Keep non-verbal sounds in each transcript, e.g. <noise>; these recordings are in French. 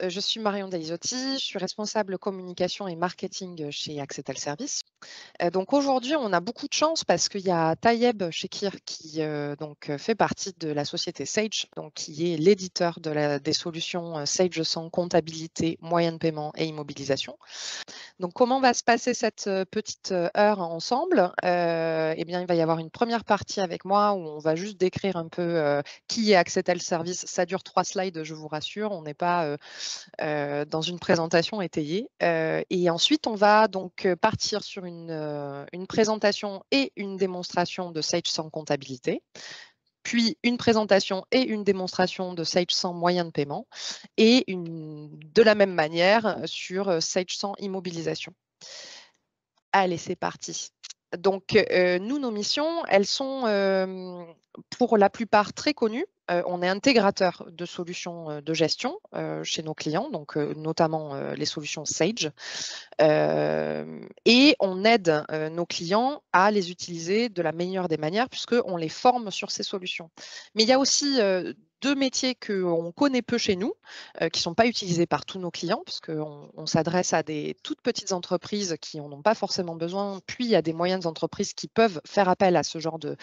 Euh, je suis Marion Daisotti, je suis responsable communication et marketing chez Accetal Service. Euh, donc aujourd'hui, on a beaucoup de chance parce qu'il y a Tayeb Shekir qui euh, donc, fait partie de la société Sage, donc, qui est l'éditeur de des solutions Sage sans comptabilité, moyen de paiement et immobilisation. Donc comment va se passer cette petite heure ensemble Eh bien, il va y avoir une première partie avec moi où on va juste décrire un peu qui est Accetal Service. Ça dure trois slides, je vous rassure. On n'est pas euh, dans une présentation étayée. Euh, et ensuite, on va donc euh, partir sur une, une présentation et une démonstration de Sage sans comptabilité puis une présentation et une démonstration de Sage 100 moyens de paiement, et une, de la même manière sur Sage 100 immobilisation. Allez, c'est parti. Donc, nous, nos missions, elles sont pour la plupart très connues. Euh, on est intégrateur de solutions euh, de gestion euh, chez nos clients, donc notamment les solutions Sage. et on aide nos clients à les utiliser de la meilleure des manières puisqu'on les forme sur ces solutions. Mais il y a aussi deux métiers qu'on connaît peu chez nous, euh, qui ne sont pas utilisés par tous nos clients, parce qu'on on, s'adresse à des toutes petites entreprises qui n'en ont pas forcément besoin, puis à des moyennes entreprises qui peuvent faire appel à ce genre de,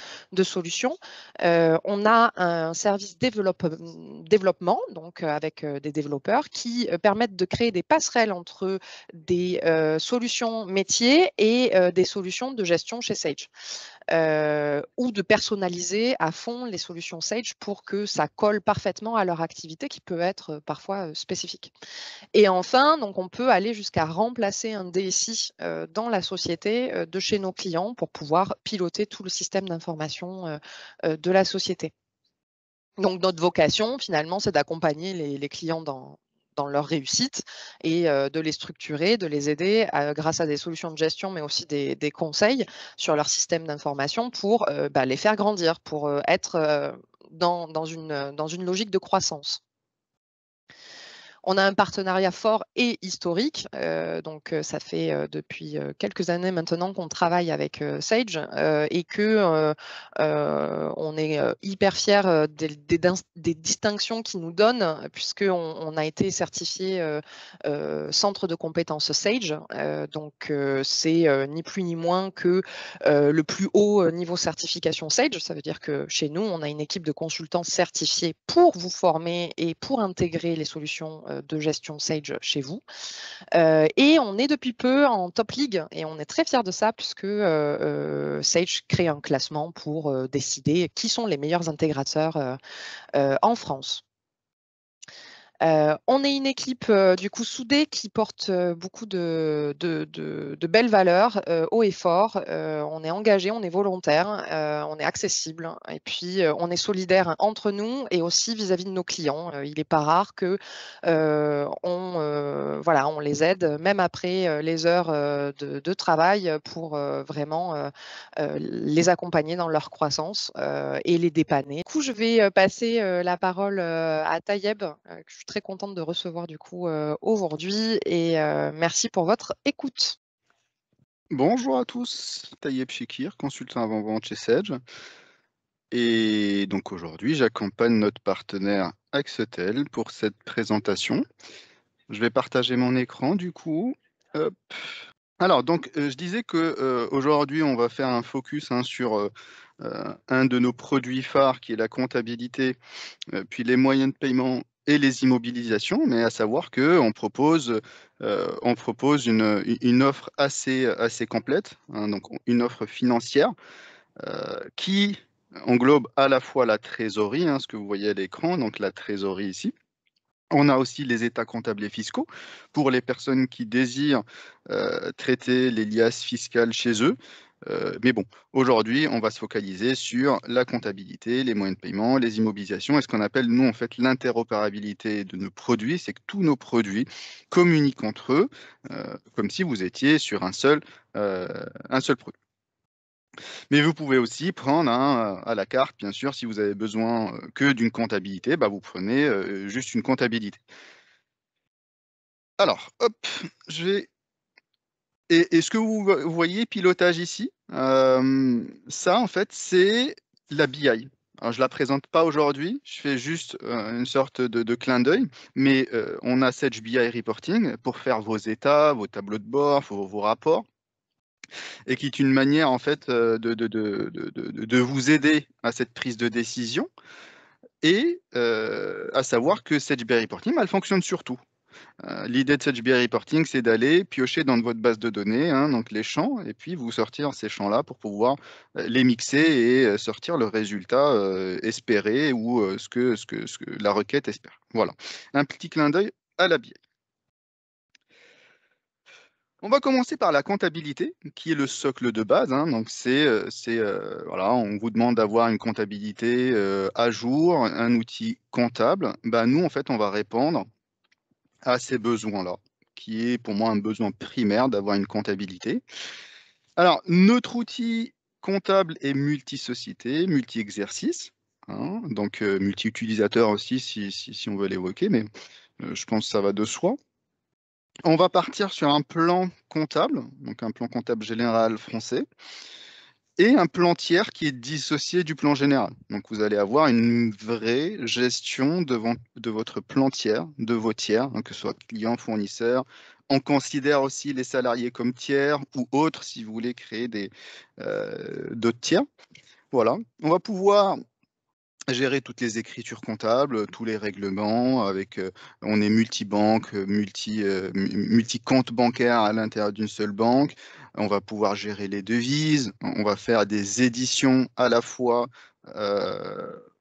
solutions. Euh, on a un service développement, donc euh, avec des développeurs, qui permettent de créer des passerelles entre des solutions métiers et des solutions de gestion chez Sage. ou de personnaliser à fond les solutions Sage pour que ça colle parfaitement à leur activité qui peut être parfois spécifique. Et enfin, donc on peut aller jusqu'à remplacer un DSI dans la société de chez nos clients pour pouvoir piloter tout le système d'information de la société. Donc notre vocation, finalement, c'est d'accompagner les, clients dans, dans leur réussite et euh, de les structurer, de les aider euh, grâce à des solutions de gestion, mais aussi des, conseils sur leur système d'information pour euh, bah, les faire grandir, pour être dans, une, dans une logique de croissance. On a un partenariat fort et historique. Euh, donc, euh, ça fait euh, depuis quelques années maintenant qu'on travaille avec Sage et que on est hyper fiers des, distinctions qu'ils nous donnent, puisqu'on on a été certifié centre de compétences Sage. donc, c'est ni plus ni moins que le plus haut niveau certification Sage. Ça veut dire que chez nous, on a une équipe de consultants certifiés pour vous former et pour intégrer les solutions de gestion Sage chez vous. Euh, et on est depuis peu en top league et on est très fiers de ça puisque euh, euh, Sage crée un classement pour décider qui sont les meilleurs intégrateurs en France. Euh, on est une équipe euh, du coup soudée qui porte euh, beaucoup de, belles valeurs, haut et fort. on est engagé, on est volontaire, on est accessible hein. et puis on est solidaire entre nous et aussi vis-à-vis de nos clients. il n'est pas rare que on, voilà, on les aide même après les heures de, travail pour vraiment les accompagner dans leur croissance et les dépanner. Du coup, je vais passer la parole à Tayeb, très contente de recevoir du coup euh, aujourd'hui et euh, merci pour votre écoute. Bonjour à tous, Tayeb Shikir, consultant avant-vente chez Sage. Et donc aujourd'hui, j'accompagne notre partenaire Axetel pour cette présentation. Je vais partager mon écran du coup. Alors donc euh, je disais que aujourd'hui on va faire un focus hein, sur un de nos produits phares qui est la comptabilité, puis les moyens de paiement les immobilisations, mais à savoir qu'on propose, on propose euh, une, offre assez, assez complète, hein, donc une offre financière euh, qui englobe à la fois la trésorerie, hein, ce que vous voyez à l'écran, donc la trésorerie ici, on a aussi les états comptables et fiscaux pour les personnes qui désirent euh, traiter les liasses fiscales chez eux. Euh, mais bon, aujourd'hui, on va se focaliser sur la comptabilité, les moyens de paiement, les immobilisations et ce qu'on appelle, nous, en fait, l'interopérabilité de nos produits. C'est que tous nos produits communiquent entre eux euh, comme si vous étiez sur un seul, euh, un seul produit. Mais vous pouvez aussi prendre à la carte, bien sûr, si vous avez besoin que d'une comptabilité, bah, vous prenez juste une comptabilité. Alors, hop, je vais et, ce que vous voyez, pilotage ici, euh, ça en fait, c'est la BI. Alors, je ne la présente pas aujourd'hui, je fais juste euh, une sorte de, clin d'œil, mais euh, on a cette BI Reporting pour faire vos états, vos tableaux de bord, vos, rapports, et qui est une manière en fait de, vous aider à cette prise de décision et à savoir que cette BI Reporting, elle fonctionne surtout. Euh, l'idée de cette reporting, c'est d'aller piocher dans votre base de données, hein, donc les champs, et puis vous sortir ces champs-là pour pouvoir euh, les mixer et euh, sortir le résultat espéré ou ce, que, la requête espère. Voilà, un petit clin d'œil à la BI. On va commencer par la comptabilité, qui est le socle de base. Hein. Donc, c'est, voilà, on vous demande d'avoir une comptabilité à jour, un outil comptable. Ben, nous, en fait, on va répondre à ces besoins-là, qui est pour moi un besoin primaire d'avoir une comptabilité. Alors, notre outil comptable est multi-société, multi-exercice, hein, donc euh, multi-utilisateur aussi si, on veut l'évoquer, mais euh, je pense que ça va de soi. On va partir sur un plan comptable, donc un plan comptable général français, et un plan tiers qui est dissocié du plan général. Donc vous allez avoir une vraie gestion de, de votre plan tiers, de vos tiers, hein, que ce soit client, fournisseur. On considère aussi les salariés comme tiers ou autres si vous voulez créer des euh, d'autres tiers. Voilà, on va pouvoir gérer toutes les écritures comptables, euh, tous les règlements, avec euh, on est multibanque, euh, multi, multi compte bancaire à l'intérieur d'une seule banque. On va pouvoir gérer les devises, on va faire des éditions à la fois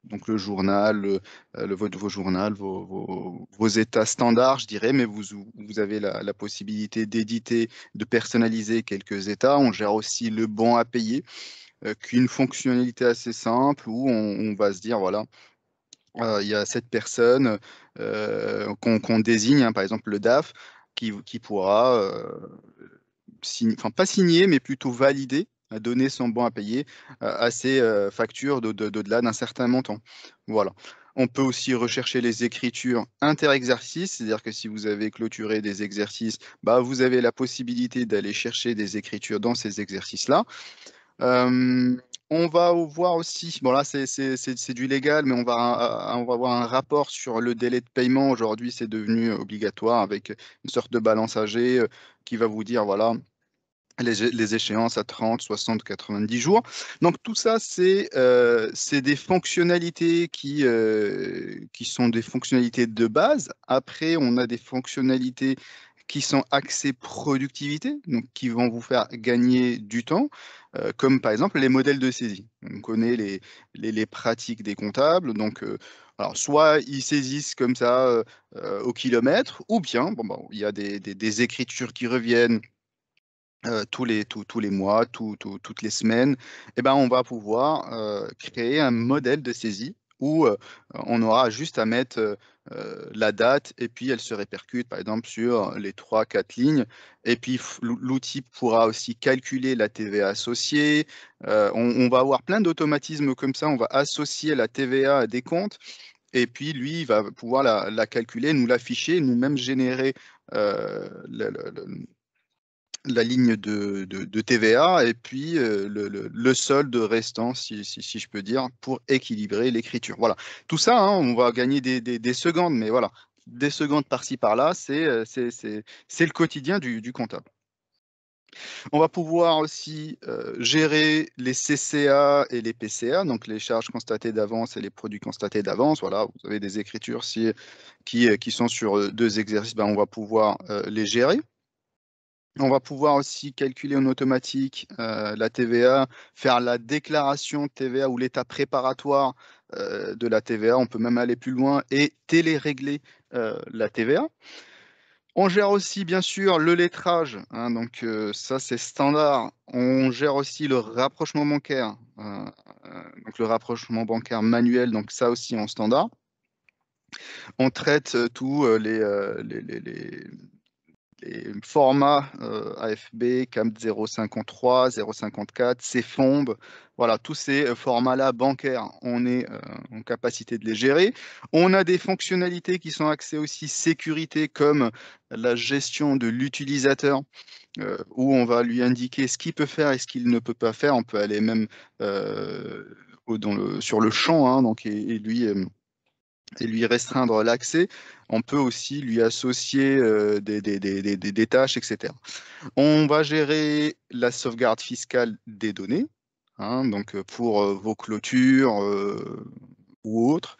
donc le journal, le, euh, vos journal, vos, états standards, je dirais, mais vous, avez la, possibilité d'éditer, de personnaliser quelques états. On gère aussi le bon à payer, euh, qu'une fonctionnalité assez simple où on, va se dire, voilà, euh, il y a cette personne qu'on désigne, hein, par exemple le DAF, qui, pourra, signer, enfin pas signer, mais plutôt valider donner son bon à payer euh, à ces euh, factures d'au-delà d'un certain montant. Voilà. On peut aussi rechercher les écritures inter-exercices, c'est-à-dire que si vous avez clôturé des exercices, bah, vous avez la possibilité d'aller chercher des écritures dans ces exercices-là. Euh, on va voir aussi, bon là c'est du légal, mais on va, on va avoir un rapport sur le délai de paiement. Aujourd'hui, c'est devenu obligatoire avec une sorte de balance âgée qui va vous dire, voilà, les, échéances à 30, 60, 90 jours. Donc tout ça, c'est euh, des fonctionnalités euh, qui, sont des fonctionnalités de base. Après, on a des fonctionnalités qui sont axées productivité, donc qui vont vous faire gagner du temps, euh, comme par exemple les modèles de saisie. On connaît les, pratiques des comptables, donc soit ils saisissent comme ça au kilomètre, ou bien, il y a des écritures qui reviennent, euh, tous, les, tous les mois, toutes les semaines, eh ben, on va pouvoir euh, créer un modèle de saisie où euh, on aura juste à mettre la date et puis elle se répercute par exemple sur les trois, quatre lignes et puis l'outil pourra aussi calculer la TVA associée. On, va avoir plein d'automatismes comme ça, on va associer la TVA à des comptes et puis lui il va pouvoir la, calculer, nous l'afficher, nous-mêmes générer la ligne de, TVA et puis euh, le, solde restant, si, si, je peux dire, pour équilibrer l'écriture. Voilà. Tout ça, hein, on va gagner des, secondes, mais voilà, des secondes par-ci par-là, c'est euh, le quotidien du, comptable. On va pouvoir aussi euh, gérer les CCA et les PCA, donc les charges constatées d'avance et les produits constatés d'avance. Voilà, vous avez des écritures qui, qui, sont sur deux exercices, ben, on va pouvoir les gérer. On va pouvoir aussi calculer en automatique euh, la TVA, faire la déclaration TVA ou l'état préparatoire euh, de la TVA. On peut même aller plus loin et télérégler euh, la TVA. On gère aussi, bien sûr, le lettrage. Hein, donc ça, c'est standard. On gère aussi le rapprochement bancaire. donc le rapprochement bancaire manuel, donc ça aussi en standard. On traite tous les les formats euh, AFB, CAM 053, 054, CFOMB, voilà, tous ces euh, formats-là bancaires, on est euh, en capacité de les gérer. On a des fonctionnalités qui sont axées aussi sécurité, comme la gestion de l'utilisateur, où on va lui indiquer ce qu'il peut faire et ce qu'il ne peut pas faire. On peut aller même sur le champ, hein, donc, et lui et lui restreindre l'accès, on peut aussi lui associer euh, des, des, tâches, etc. On va gérer la sauvegarde fiscale des données, hein, donc euh, pour euh, vos clôtures ou autres.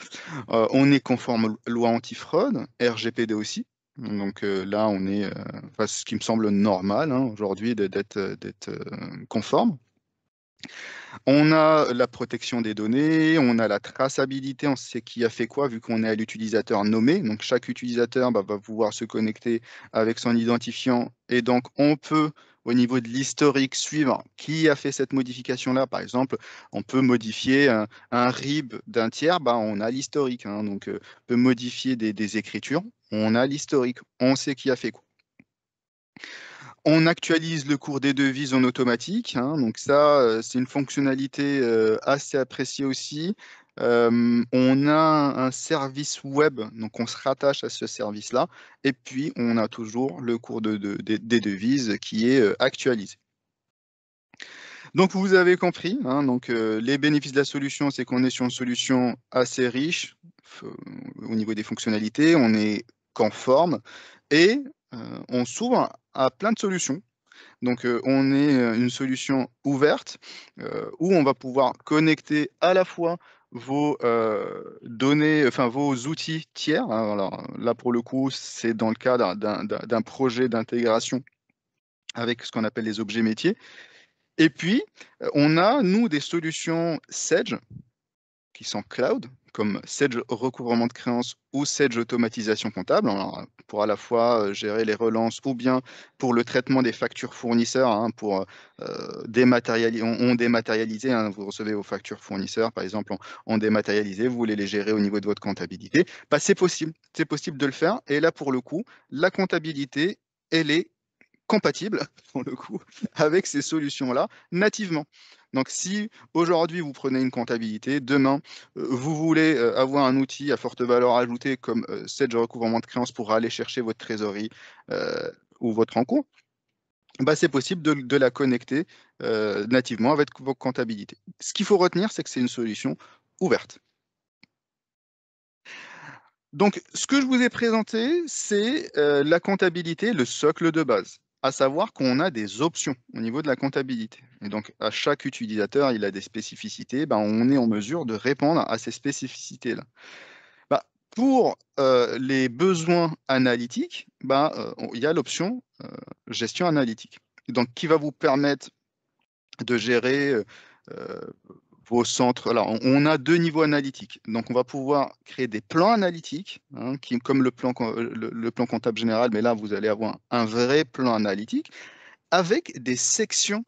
on est conforme loi antifraude, RGPD aussi. Donc là, on est, ce qui me semble normal hein, aujourd'hui d'être conforme. On a la protection des données, on a la traçabilité, on sait qui a fait quoi vu qu'on est à l'utilisateur nommé. Donc chaque utilisateur bah, va pouvoir se connecter avec son identifiant et donc on peut au niveau de l'historique suivre qui a fait cette modification-là. Par exemple, on peut modifier un, RIB d'un tiers, bah, on a l'historique. Hein. donc euh, on peut modifier des écritures, on a l'historique, on sait qui a fait quoi. On actualise le cours des devises en automatique. Hein, donc ça, euh, c'est une fonctionnalité euh, assez appréciée aussi. Euh, on a un service web, donc on se rattache à ce service-là. Et puis, on a toujours le cours des devises qui est actualisé. Donc, vous avez compris, hein, donc, les bénéfices de la solution, c'est qu'on est sur une solution assez riche au niveau des fonctionnalités, on est conforme et on s'ouvre plein de solutions. Donc euh, on est euh, une solution ouverte euh, où on va pouvoir connecter à la fois vos données, enfin vos outils tiers. Hein, alors là pour le coup, c'est dans le cadre d'un projet d'intégration avec ce qu'on appelle les objets métiers. Et puis on a nous des solutions Sage qui sont cloud, comme Sage recouvrement de créances ou Sage automatisation comptable, pour à la fois euh, gérer les relances ou bien pour le traitement des factures fournisseurs, hein, pour euh, dématérialiser, hein, vous recevez vos factures fournisseurs, par exemple, en, dématérialisé, vous voulez les gérer au niveau de votre comptabilité, bah, c'est possible, c'est possible de le faire. Et là, pour le coup, la comptabilité, elle est compatible, <laughs> pour le coup, avec ces solutions-là nativement. Donc si aujourd'hui vous prenez une comptabilité, demain euh, vous voulez euh, avoir un outil à forte valeur ajoutée comme euh, Sage recouvrement de créances pour aller chercher votre trésorerie ou votre encours, bah, c'est possible de, la connecter nativement avec vos comptabilités. Ce qu'il faut retenir, c'est que c'est une solution ouverte. Donc, ce que je vous ai présenté, c'est la comptabilité, le socle de base à savoir qu'on a des options au niveau de la comptabilité. Et donc, à chaque utilisateur, il a des spécificités. Ben, on est en mesure de répondre à ces spécificités-là. Bah, pour euh, les besoins analytiques, ben, il y a l'option euh, gestion analytique. donc, qui va vous permettre de gérer au centre. Alors, on a deux niveaux analytiques. Donc, on va pouvoir créer des plans analytiques, hein, qui, comme le plan, plan comptable général, mais là, vous allez avoir un vrai plan analytique avec des sections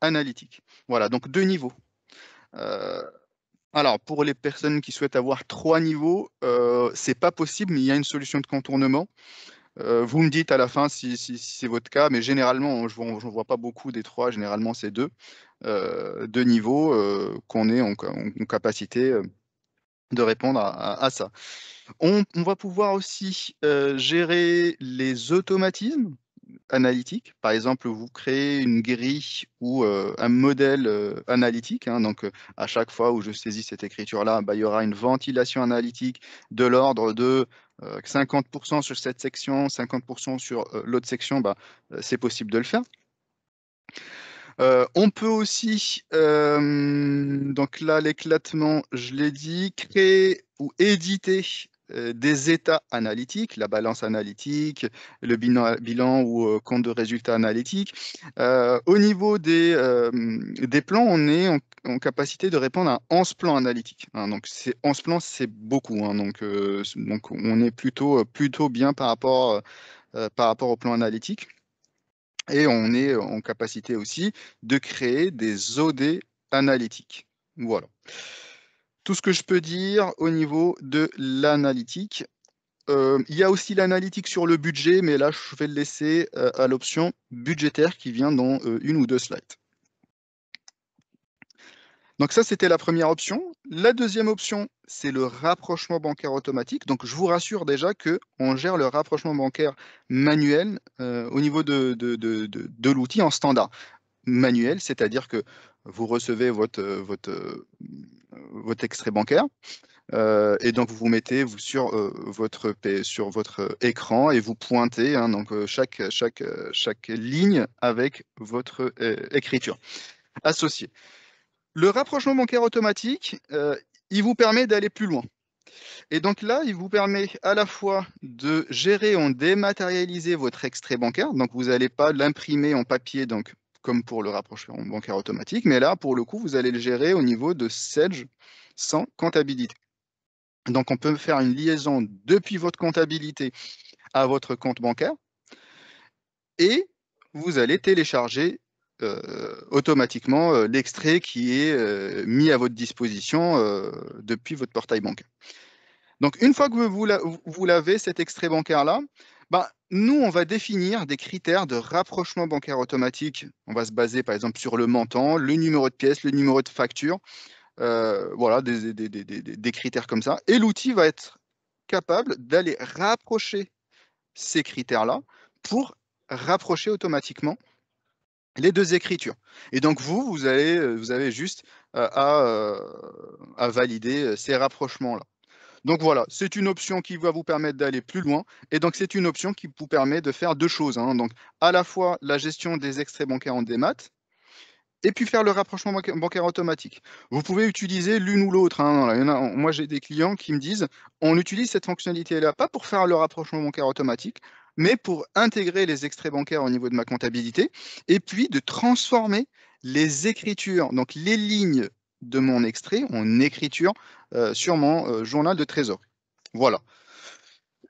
analytiques. Voilà, donc deux niveaux. Euh, alors, pour les personnes qui souhaitent avoir trois niveaux, euh, c'est pas possible, mais il y a une solution de contournement. Euh, vous me dites à la fin si, c'est votre cas, mais généralement, je ne vois pas beaucoup des trois, généralement c'est deux, euh, deux niveaux euh, qu'on est en, capacité de répondre à, ça. on, va pouvoir aussi gérer les automatismes analytique. Par exemple, vous créez une grille ou euh, un modèle euh, analytique. Hein. donc, euh, à chaque fois où je saisis cette écriture-là, bah, il y aura une ventilation analytique de l'ordre de 50% sur cette section, 50% sur l'autre section. Bah, c'est possible de le faire. on peut aussi, donc là l'éclatement, je l'ai dit, créer ou éditer euh, des états analytiques, la balance analytique, le bilan, ou euh, compte de résultats analytiques. Euh, au niveau des, des plans, on est en, capacité de répondre à 11 plans analytiques. Hein. donc 11 plans, c'est beaucoup. Hein. donc, donc on est plutôt, plutôt bien par rapport, par rapport au plan analytique. Et on est en capacité aussi de créer des OD analytiques. Voilà. Tout ce que je peux dire au niveau de l'analytique. Euh, il y a aussi l'analytique sur le budget, mais là, je vais le laisser euh, à l'option budgétaire qui vient dans euh, une ou deux slides. Donc ça, c'était la première option. La deuxième option, c'est le rapprochement bancaire automatique. Donc je vous rassure déjà que on gère le rapprochement bancaire manuel au niveau de, de, l'outil en standard. Manuel, c'est-à-dire que vous recevez votre, votre votre extrait bancaire. Euh, et donc vous vous mettez vous, sur, euh, votre, sur votre écran et vous pointez hein, donc, euh, chaque, chaque, chaque ligne avec votre écriture associée. Le rapprochement bancaire automatique, il vous permet d'aller plus loin. Et donc là, il vous permet à la fois de gérer en dématérialiser votre extrait bancaire, donc vous n'allez pas l'imprimer en papier donc comme pour le rapprochement bancaire automatique, mais là, pour le coup, vous allez le gérer au niveau de Sedge sans comptabilité. Donc, on peut faire une liaison depuis votre comptabilité à votre compte bancaire et vous allez télécharger euh, automatiquement euh, l'extrait qui est euh, mis à votre disposition depuis votre portail bancaire. Donc, une fois que vous l'avez, cet extrait bancaire-là, ben, nous, on va définir des critères de rapprochement bancaire automatique. On va se baser par exemple sur le montant, le numéro de pièce, le numéro de facture, euh, voilà, des, critères comme ça. Et l'outil va être capable d'aller rapprocher ces critères-là pour rapprocher automatiquement les deux écritures. Et donc vous, vous, vous avez juste euh, euh, à valider ces rapprochements-là. Donc voilà, c'est une option qui va vous permettre d'aller plus loin. Et donc c'est une option qui vous permet de faire deux choses. Hein. Donc à la fois la gestion des extraits bancaires en démat, et puis faire le rapprochement bancaire, automatique. Vous pouvez utiliser l'une ou l'autre. Hein. Moi, j'ai des clients qui me disent, on utilise cette fonctionnalité-là, pas pour faire le rapprochement bancaire automatique, mais pour intégrer les extraits bancaires au niveau de ma comptabilité, et puis de transformer les écritures, donc les lignes de mon extrait en écriture euh, sur mon euh, journal de trésorerie. Voilà.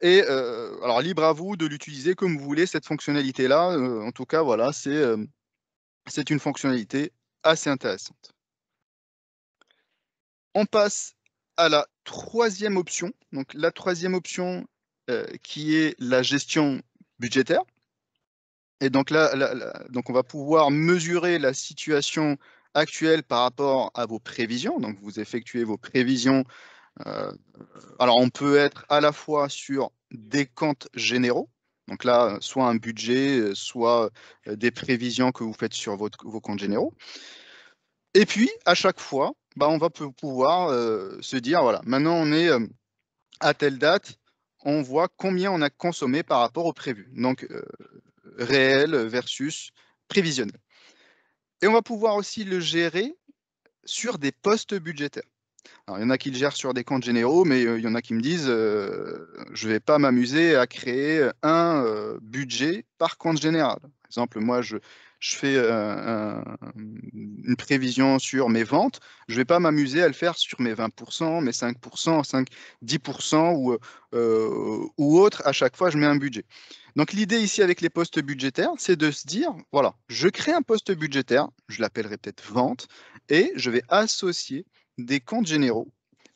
Et euh, alors libre à vous de l'utiliser comme vous voulez cette fonctionnalité-là. en tout cas, voilà, c'est une fonctionnalité assez intéressante. On passe à la troisième option. Donc la troisième option qui est la gestion budgétaire. Et donc là, donc on va pouvoir mesurer la situation actuelle par rapport à vos prévisions. Donc, vous effectuez vos prévisions. Euh, alors, on peut être à la fois sur des comptes généraux, donc là, soit un budget, soit euh, des prévisions que vous faites sur vos comptes généraux. Et puis, à chaque fois, bah, on va pouvoir euh, se dire, voilà, maintenant on est à telle date, on voit combien on a consommé par rapport au prévu. Donc, réel versus prévisionnel. Et on va pouvoir aussi le gérer sur des postes budgétaires. Alors, il y en a qui le gèrent sur des comptes généraux, mais euh, il y en a qui me disent euh, je ne vais pas m'amuser à créer un euh, budget par compte général. Par exemple, moi, je, je fais euh, une prévision sur mes ventes, je ne vais pas m'amuser à le faire sur mes 20%, mes 5%, 5, 10% ou, autre. À chaque fois, je mets un budget. Donc l'idée ici avec les postes budgétaires, c'est de se dire, voilà, je crée un poste budgétaire, je l'appellerai peut-être vente, et je vais associer des comptes généraux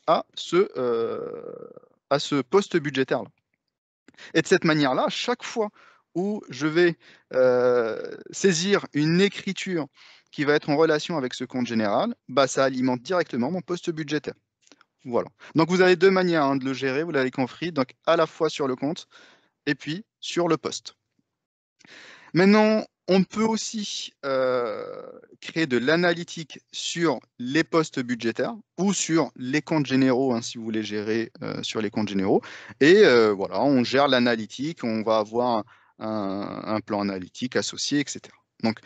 à ce, euh, à ce poste budgétaire-là. Et de cette manière-là, chaque fois où je vais euh, saisir une écriture qui va être en relation avec ce compte général, bah, ça alimente directement mon poste budgétaire. Voilà. Donc vous avez deux manières hein, de le gérer, vous l'avez compris, donc à la fois sur le compte et puis sur le poste. Maintenant, on peut aussi euh, créer de l'analytique sur les postes budgétaires ou sur les comptes généraux, hein, si vous voulez gérer euh, sur les comptes généraux. Et voilà, on gère l'analytique, on va avoir un, plan analytique associé, etc. Donc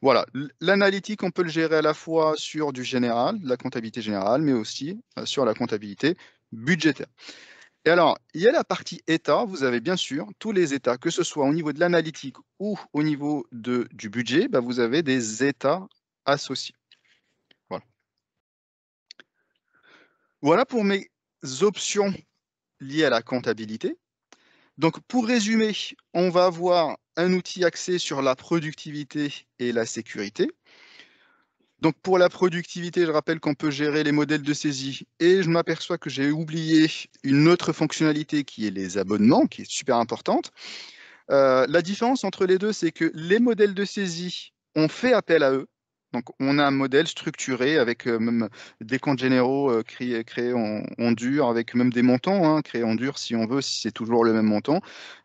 voilà, l'analytique, on peut le gérer à la fois sur du général, de la comptabilité générale, mais aussi euh, sur la comptabilité budgétaire. Et alors, il y a la partie État, vous avez bien sûr tous les États, que ce soit au niveau de l'analytique ou au niveau de, du budget, bah, vous avez des États associés. Voilà. Voilà pour mes options liées à la comptabilité. Donc pour résumer, on va avoir un outil axé sur la productivité et la sécurité. Donc pour la productivité, je rappelle qu'on peut gérer les modèles de saisie et je m'aperçois que j'ai oublié une autre fonctionnalité qui est les abonnements, qui est super importante. Euh, la différence entre les deux, c'est que les modèles de saisie, ont fait appel à eux, donc, on a un modèle structuré avec euh, même euh, des comptes généraux euh, créés, en, dur, avec même des montants hein, créés en dur si on veut, si c'est toujours le même montant.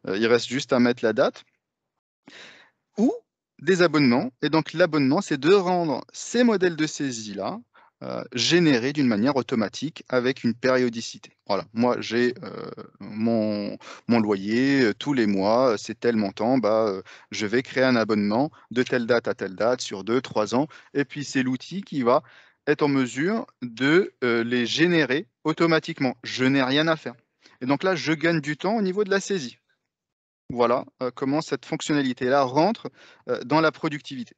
il reste juste à mettre la date. Ou des abonnements. Et donc, l'abonnement, c'est de rendre ces modèles de saisie-là euh, générer d'une manière automatique avec une périodicité. Voilà, moi j'ai euh, mon, mon, loyer euh, tous les mois, c'est tel montant, bah, je vais créer un abonnement de telle date à telle date sur deux, trois ans, et puis c'est l'outil qui va être en mesure de les générer automatiquement. Je n'ai rien à faire. Et donc là, je gagne du temps au niveau de la saisie. Voilà comment cette fonctionnalité-là rentre dans la productivité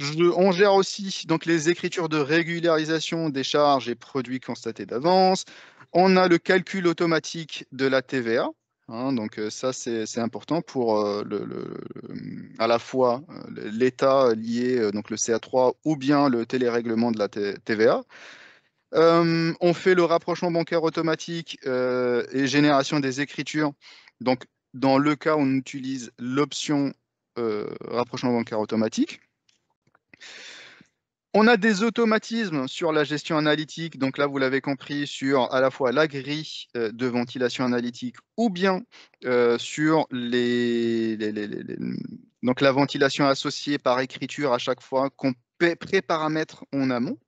on gère aussi donc les écritures de régularisation des charges et produits constatés d'avance. On a le calcul automatique de la TVA. Hein, donc euh, ça, c'est important pour euh, à la fois euh, l'État lié, donc le CA3 ou bien le télérèglement de la TVA. on fait le rapprochement bancaire automatique et génération des écritures. Donc, dans le cas où on utilise l'option rapprochement bancaire automatique. On a des automatismes sur la gestion analytique. Donc là, vous l'avez compris, sur à la fois la grille euh, de ventilation analytique ou bien euh, sur donc la ventilation associée par écriture à chaque fois qu'on pré-paramètre en amont.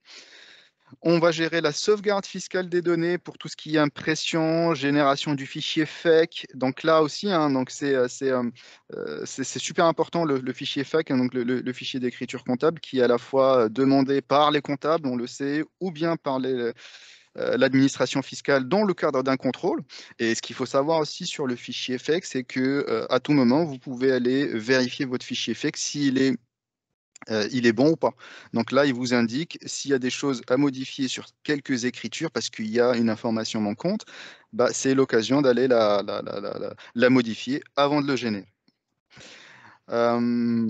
On va gérer la sauvegarde fiscale des données pour tout ce qui est impression, génération du fichier FEC. Donc là aussi, hein, euh, euh, euh, c'est, super important le, fichier FEC, hein, donc le, fichier d'écriture comptable qui est à la fois demandé par les comptables, on le sait, ou bien par l'administration fiscale dans le cadre d'un contrôle. Et ce qu'il faut savoir aussi sur le fichier FEC, c'est que à tout moment, vous pouvez aller vérifier votre fichier FEC s'il est euh, il est bon ou pas. Donc là, il vous indique s'il y a des choses à modifier sur quelques écritures parce qu'il y a une information manquante, bah, c'est l'occasion d'aller la, la, modifier avant de le gêner. Euh,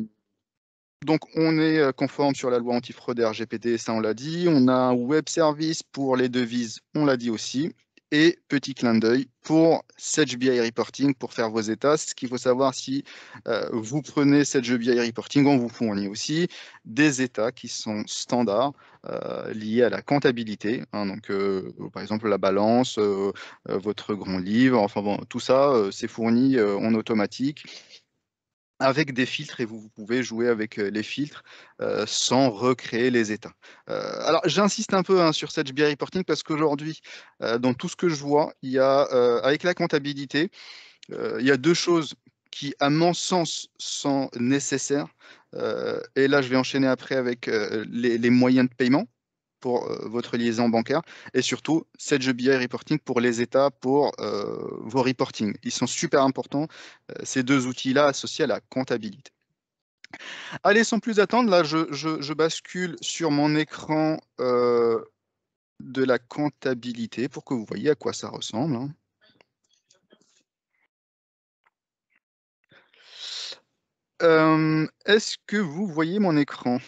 donc on est euh, conforme sur la loi antifraude RGPD, ça on l'a dit. On a un web service pour les devises, on l'a dit aussi. Et petit clin d'œil pour Sage BI Reporting pour faire vos états. Ce qu'il faut savoir, si euh, vous prenez Sage BI Reporting, on vous fournit aussi des états qui sont standards euh, liés à la comptabilité. Hein. donc, euh, par exemple, la balance, votre grand livre, enfin bon, tout ça, c'est fourni en automatique avec des filtres et vous, pouvez jouer avec euh, les filtres euh, sans recréer les états. Euh, alors j'insiste un peu hein, sur cette BI reporting parce qu'aujourd'hui, dans tout ce que je vois, il y a avec la comptabilité, il y a deux choses qui, à mon sens, sont nécessaires. et là, je vais enchaîner après avec les moyens de paiement pour euh, votre liaison bancaire et surtout 7 BI reporting pour les États, pour euh, vos reporting. Ils sont super importants, euh, ces deux outils-là associés à la comptabilité. Allez, sans plus attendre, là je, bascule sur mon écran de la comptabilité pour que vous voyez à quoi ça ressemble. Hein. Est-ce que vous voyez mon écran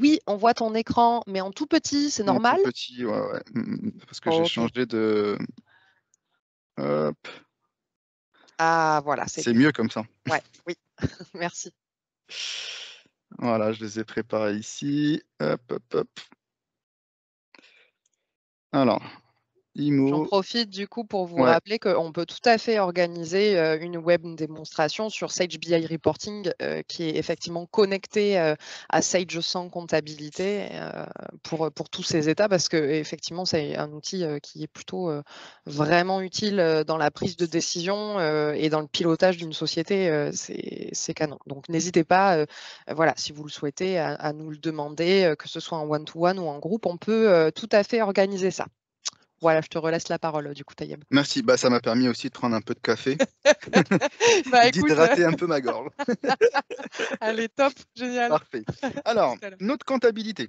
oui, on voit ton écran, mais en tout petit, c'est normal. En tout petit, ouais, ouais. Mm, mm, mm. Parce que j'ai changé de. Hop. Ah, voilà. C'est mieux comme ça. Ouais, oui. <laughs> Merci. Voilà, je les ai préparés ici. Hop, hop, hop. Alors, J'en profite du coup pour vous rappeler rappeler qu'on peut tout à fait organiser euh, une web démonstration sur Sage BI Reporting euh, qui est effectivement connecté euh, à Sage sans comptabilité pour, pour tous ces états parce que effectivement c'est un outil qui est plutôt vraiment utile dans la prise de décision et dans le pilotage d'une société, c'est canon. Donc n'hésitez pas, voilà, si vous le souhaitez, à, nous le demander, que ce soit en one to -one ou en groupe, on peut tout à fait organiser ça. Voilà, je te relaisse la parole euh, du coup, Taïeb. Merci, bah, ça m'a permis aussi de prendre un peu de café, <laughs> bah, <laughs> d'hydrater euh, un peu ma gorge. <laughs> Allez, top, génial. Parfait. Alors, notre comptabilité.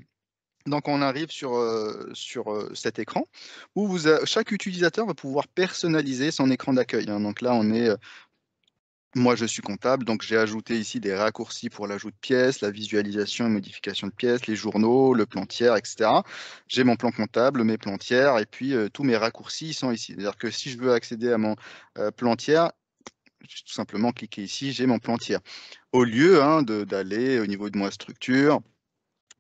Donc on arrive sur, euh, sur cet écran où chaque utilisateur va pouvoir personnaliser son écran d'accueil. Hein. Donc là, on est moi, je suis comptable, donc j'ai ajouté ici des raccourcis pour l'ajout de pièces, la visualisation et modification de pièces, les journaux, le plan tiers, etc. J'ai mon plan comptable, mes plans tiers, et puis euh, tous mes raccourcis sont ici. C'est-à-dire que si je veux accéder à mon euh, plan tiers, je vais tout simplement cliquer ici, j'ai mon plan tiers. Au lieu hein, d'aller au niveau de moi structure,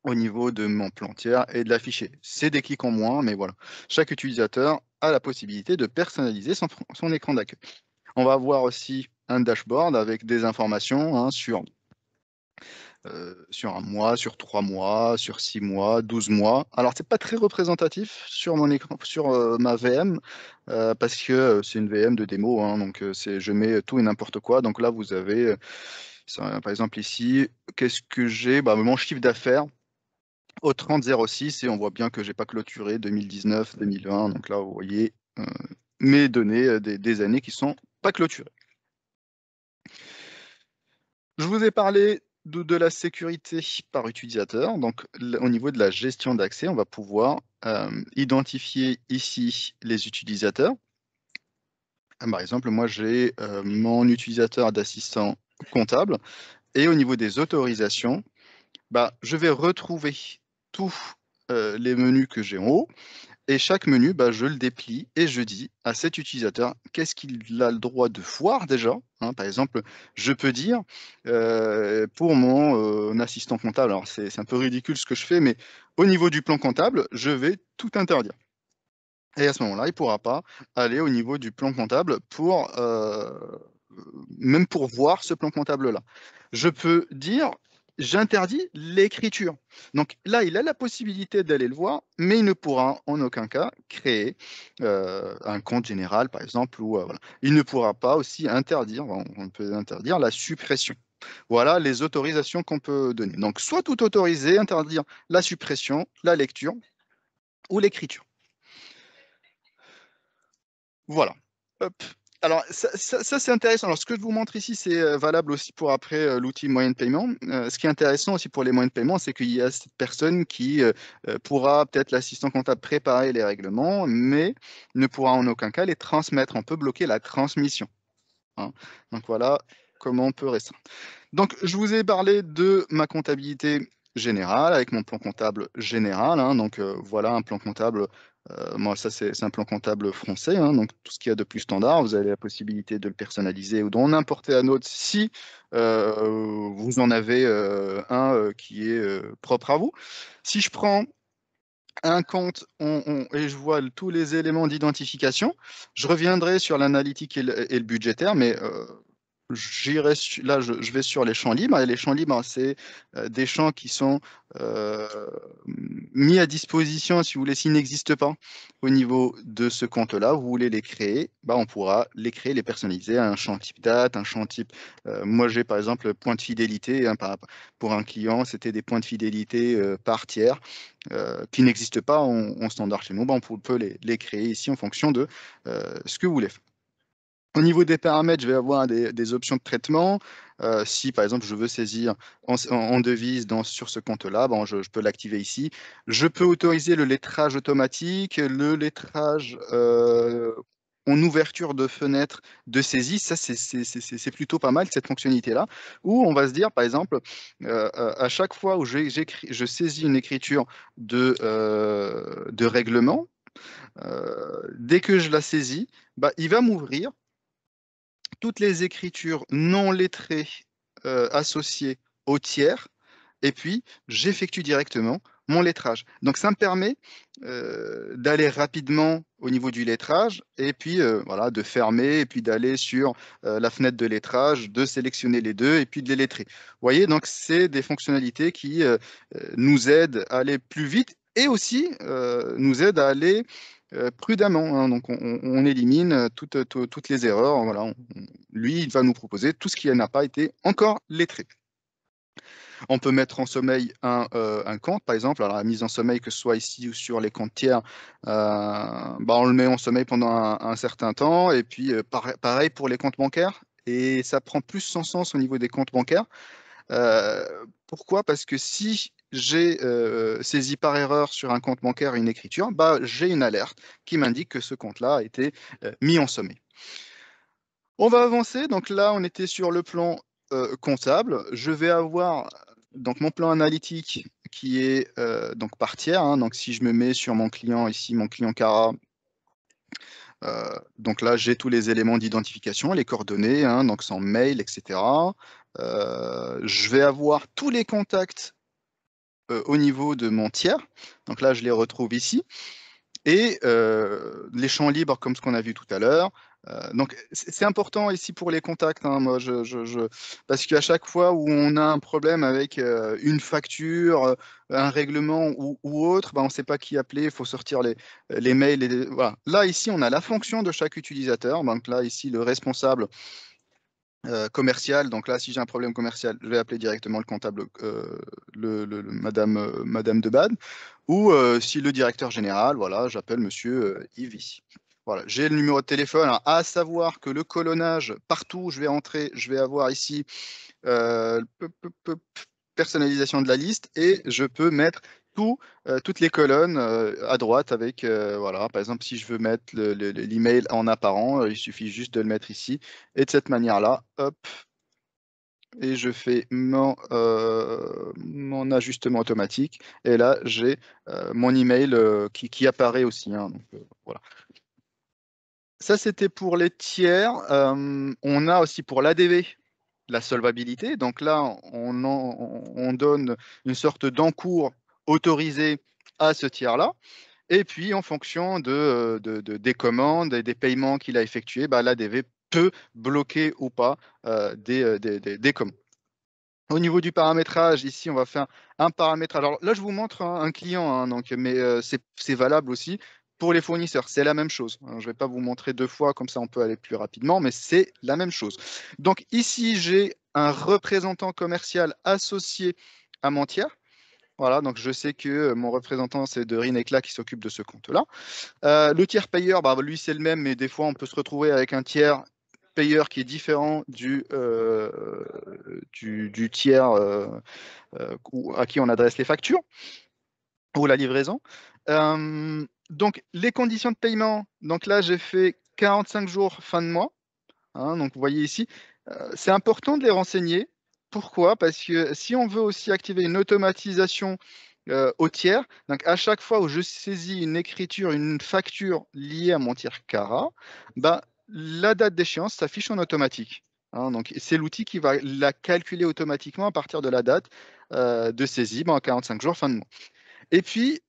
au niveau de mon plan tiers et de l'afficher. C'est des clics en moins, mais voilà. Chaque utilisateur a la possibilité de personnaliser son, son écran d'accueil. On va voir aussi un dashboard avec des informations hein, sur, euh, sur un mois, sur trois mois, sur six mois, douze mois. Alors, c'est pas très représentatif sur, mon écran, sur euh, ma VM euh, parce que c'est une VM de démo. Hein, donc, c'est je mets tout et n'importe quoi. Donc là, vous avez, par exemple, ici, qu'est-ce que j'ai bah, Mon chiffre d'affaires au 30,06, et on voit bien que j'ai pas clôturé 2019, 2020. Donc là, vous voyez mes données des, des années qui sont pas clôturées. Je vous ai parlé de, la sécurité par utilisateur. Donc, au niveau de la gestion d'accès, on va pouvoir euh, identifier ici les utilisateurs. Ah, par exemple, moi, j'ai euh, mon utilisateur d'assistant comptable. Et au niveau des autorisations, bah, je vais retrouver tous euh, les menus que j'ai en haut et chaque menu, bah, je le déplie et je dis à cet utilisateur qu'est-ce qu'il a le droit de voir déjà. Hein? par exemple, je peux dire euh, pour mon euh, assistant comptable, alors c'est un peu ridicule ce que je fais, mais au niveau du plan comptable, je vais tout interdire. Et à ce moment-là, il ne pourra pas aller au niveau du plan comptable pour euh, même pour voir ce plan comptable-là. Je peux dire j'interdis l'écriture. Donc là, il a la possibilité d'aller le voir, mais il ne pourra en aucun cas créer euh, un compte général, par exemple, ou euh, il ne pourra pas aussi interdire, on peut interdire la suppression. Voilà les autorisations qu'on peut donner. Donc soit tout autoriser, interdire la suppression, la lecture ou l'écriture. Voilà alors, ça, c'est intéressant. Alors, ce que je vous montre ici, c'est euh, valable aussi pour après euh, l'outil moyen de paiement. Euh, ce qui est intéressant aussi pour les moyens de paiement, c'est qu'il y a cette personne qui pourra, peut-être l'assistant comptable, préparer les règlements, mais ne pourra en aucun cas les transmettre. On peut bloquer la transmission. Hein. Donc, voilà comment on peut restreindre. Donc, je vous ai parlé de ma comptabilité générale, avec mon plan comptable général. Hein. donc voilà un plan comptable euh, moi, ça, c'est un plan comptable français. Hein, donc, tout ce qu'il y a de plus standard, vous avez la possibilité de le personnaliser ou d'en importer un autre si euh, vous en avez euh, un qui est propre à vous. Si je prends un compte et je vois tous les éléments d'identification, je reviendrai sur l'analytique et, et, le budgétaire, mais j'irai là, je, vais sur les champs libres. les champs libres, hein, c'est euh, des champs qui sont euh, mis à disposition, si vous voulez, s'ils n'existent pas au niveau de ce compte-là, vous voulez les créer, bah, on pourra les créer, les personnaliser un champ type date, un champ type. Euh, moi, j'ai par exemple le point de fidélité hein, pour un client, c'était des points de fidélité par tiers qui n'existent pas en, standard chez nous. Bah, on peut les, les, créer ici en fonction de ce que vous voulez faire. Au niveau des paramètres, je vais avoir des, options de traitement. Euh, si par exemple je veux saisir en, devise dans, sur ce compte-là, bon, je, peux l'activer ici. Je peux autoriser le lettrage automatique, le lettrage euh, en ouverture de fenêtre de saisie, ça c'est plutôt pas mal cette fonctionnalité-là, Ou on va se dire par exemple, euh, à chaque fois où je saisis une écriture de, règlement, dès que je la saisis, ben, il va m'ouvrir toutes les écritures non lettrées euh, associées au tiers, et puis j'effectue directement mon lettrage. Donc ça me permet euh, d'aller rapidement au niveau du lettrage et puis euh, voilà de fermer et puis d'aller sur la fenêtre de lettrage, de sélectionner les deux et puis de les lettrer. Vous voyez, donc c'est des fonctionnalités qui nous aident à aller plus vite et aussi nous aident à aller euh, prudemment. Hein. donc, on, élimine euh, euh, toutes, les erreurs. Hein, voilà, lui, il va nous proposer tout ce qui n'a pas été encore lettré. On peut mettre en sommeil un, compte, par exemple. Alors, la mise en sommeil, que ce soit ici ou sur les comptes tiers, bah, on le met en sommeil pendant un, certain temps. Et puis, pareil pour les comptes bancaires. Et ça prend plus son sens au niveau des comptes bancaires. pourquoi Parce que si j'ai euh, euh, saisi par erreur sur un compte bancaire une écriture, bah, j'ai une alerte qui m'indique que ce compte-là a été euh, mis en sommet. On va avancer. Donc là, on était sur le plan comptable. Je vais avoir donc mon plan analytique qui est donc par tiers. Hein. donc si je me mets sur mon client ici, mon client Cara, donc là, j'ai tous les éléments d'identification, les coordonnées, hein, donc son mail, etc. je vais avoir tous les contacts euh, au niveau de mon tiers. Donc là, je les retrouve ici. Et euh, les champs libres, comme ce qu'on a vu tout à l'heure. Euh, donc c'est important ici pour les contacts, hein. moi, je, parce qu'à chaque fois où on a un problème avec une facture, un règlement ou, autre, bah, on ne sait pas qui appeler, il faut sortir les, les mails. Voilà. Là, ici, on a la fonction de chaque utilisateur. Donc là, ici, le responsable euh, commercial. Donc là, si j'ai un problème commercial, je vais appeler directement le comptable, euh, le, le, Madame, de euh, Madame ou si le directeur général, voilà, j'appelle Monsieur Yves Voilà, j'ai le numéro de téléphone. Hein. à savoir que le colonnage partout où je vais entrer, je vais avoir ici personnalisation de la liste et je peux mettre euh, toutes les colonnes euh, à droite avec, euh, voilà, par exemple, si je veux mettre l'email le, en apparent, il suffit juste de le mettre ici. Et de cette manière-là, hop, et je fais mon, mon ajustement automatique. Et là, j'ai mon email qui, apparaît aussi. Hein, voilà. Ça, c'était pour les tiers. on a aussi pour l'ADV, la solvabilité. Donc là, on, on donne une sorte d'encours autorisé à ce tiers-là. Et puis, en fonction euh, de, des commandes et des paiements qu'il a effectués, bah, l'ADV peut bloquer ou pas euh, euh, des, commandes. Au niveau du paramétrage, ici, on va faire un paramètre, Alors là, je vous montre un, client, hein, donc, mais c'est valable aussi pour les fournisseurs, c'est la même chose. Hein. je ne vais pas vous montrer deux fois, comme ça on peut aller plus rapidement, mais c'est la même chose. Donc ici, j'ai un représentant commercial associé à mon tiers. Voilà, donc je sais que euh, mon représentant, c'est de Rinecla qui s'occupe de ce compte-là. Euh, le tiers payeur, bah, lui, c'est le même, mais des fois, on peut se retrouver avec un tiers payeur qui est différent du, euh, du, tiers à qui on adresse les factures ou la livraison. donc, les conditions de paiement, donc là, j'ai fait 45 jours fin de mois. Hein, donc, vous voyez ici, c'est important de les renseigner pourquoi Parce que si on veut aussi activer une automatisation euh, au tiers, donc à chaque fois où je saisis une écriture, une facture liée à mon tiers CARA, ben, la date d'échéance s'affiche en automatique. Hein. donc c'est l'outil qui va la calculer automatiquement à partir de la date euh, de saisie, ben, en 45 jours, fin de mois. Et puis,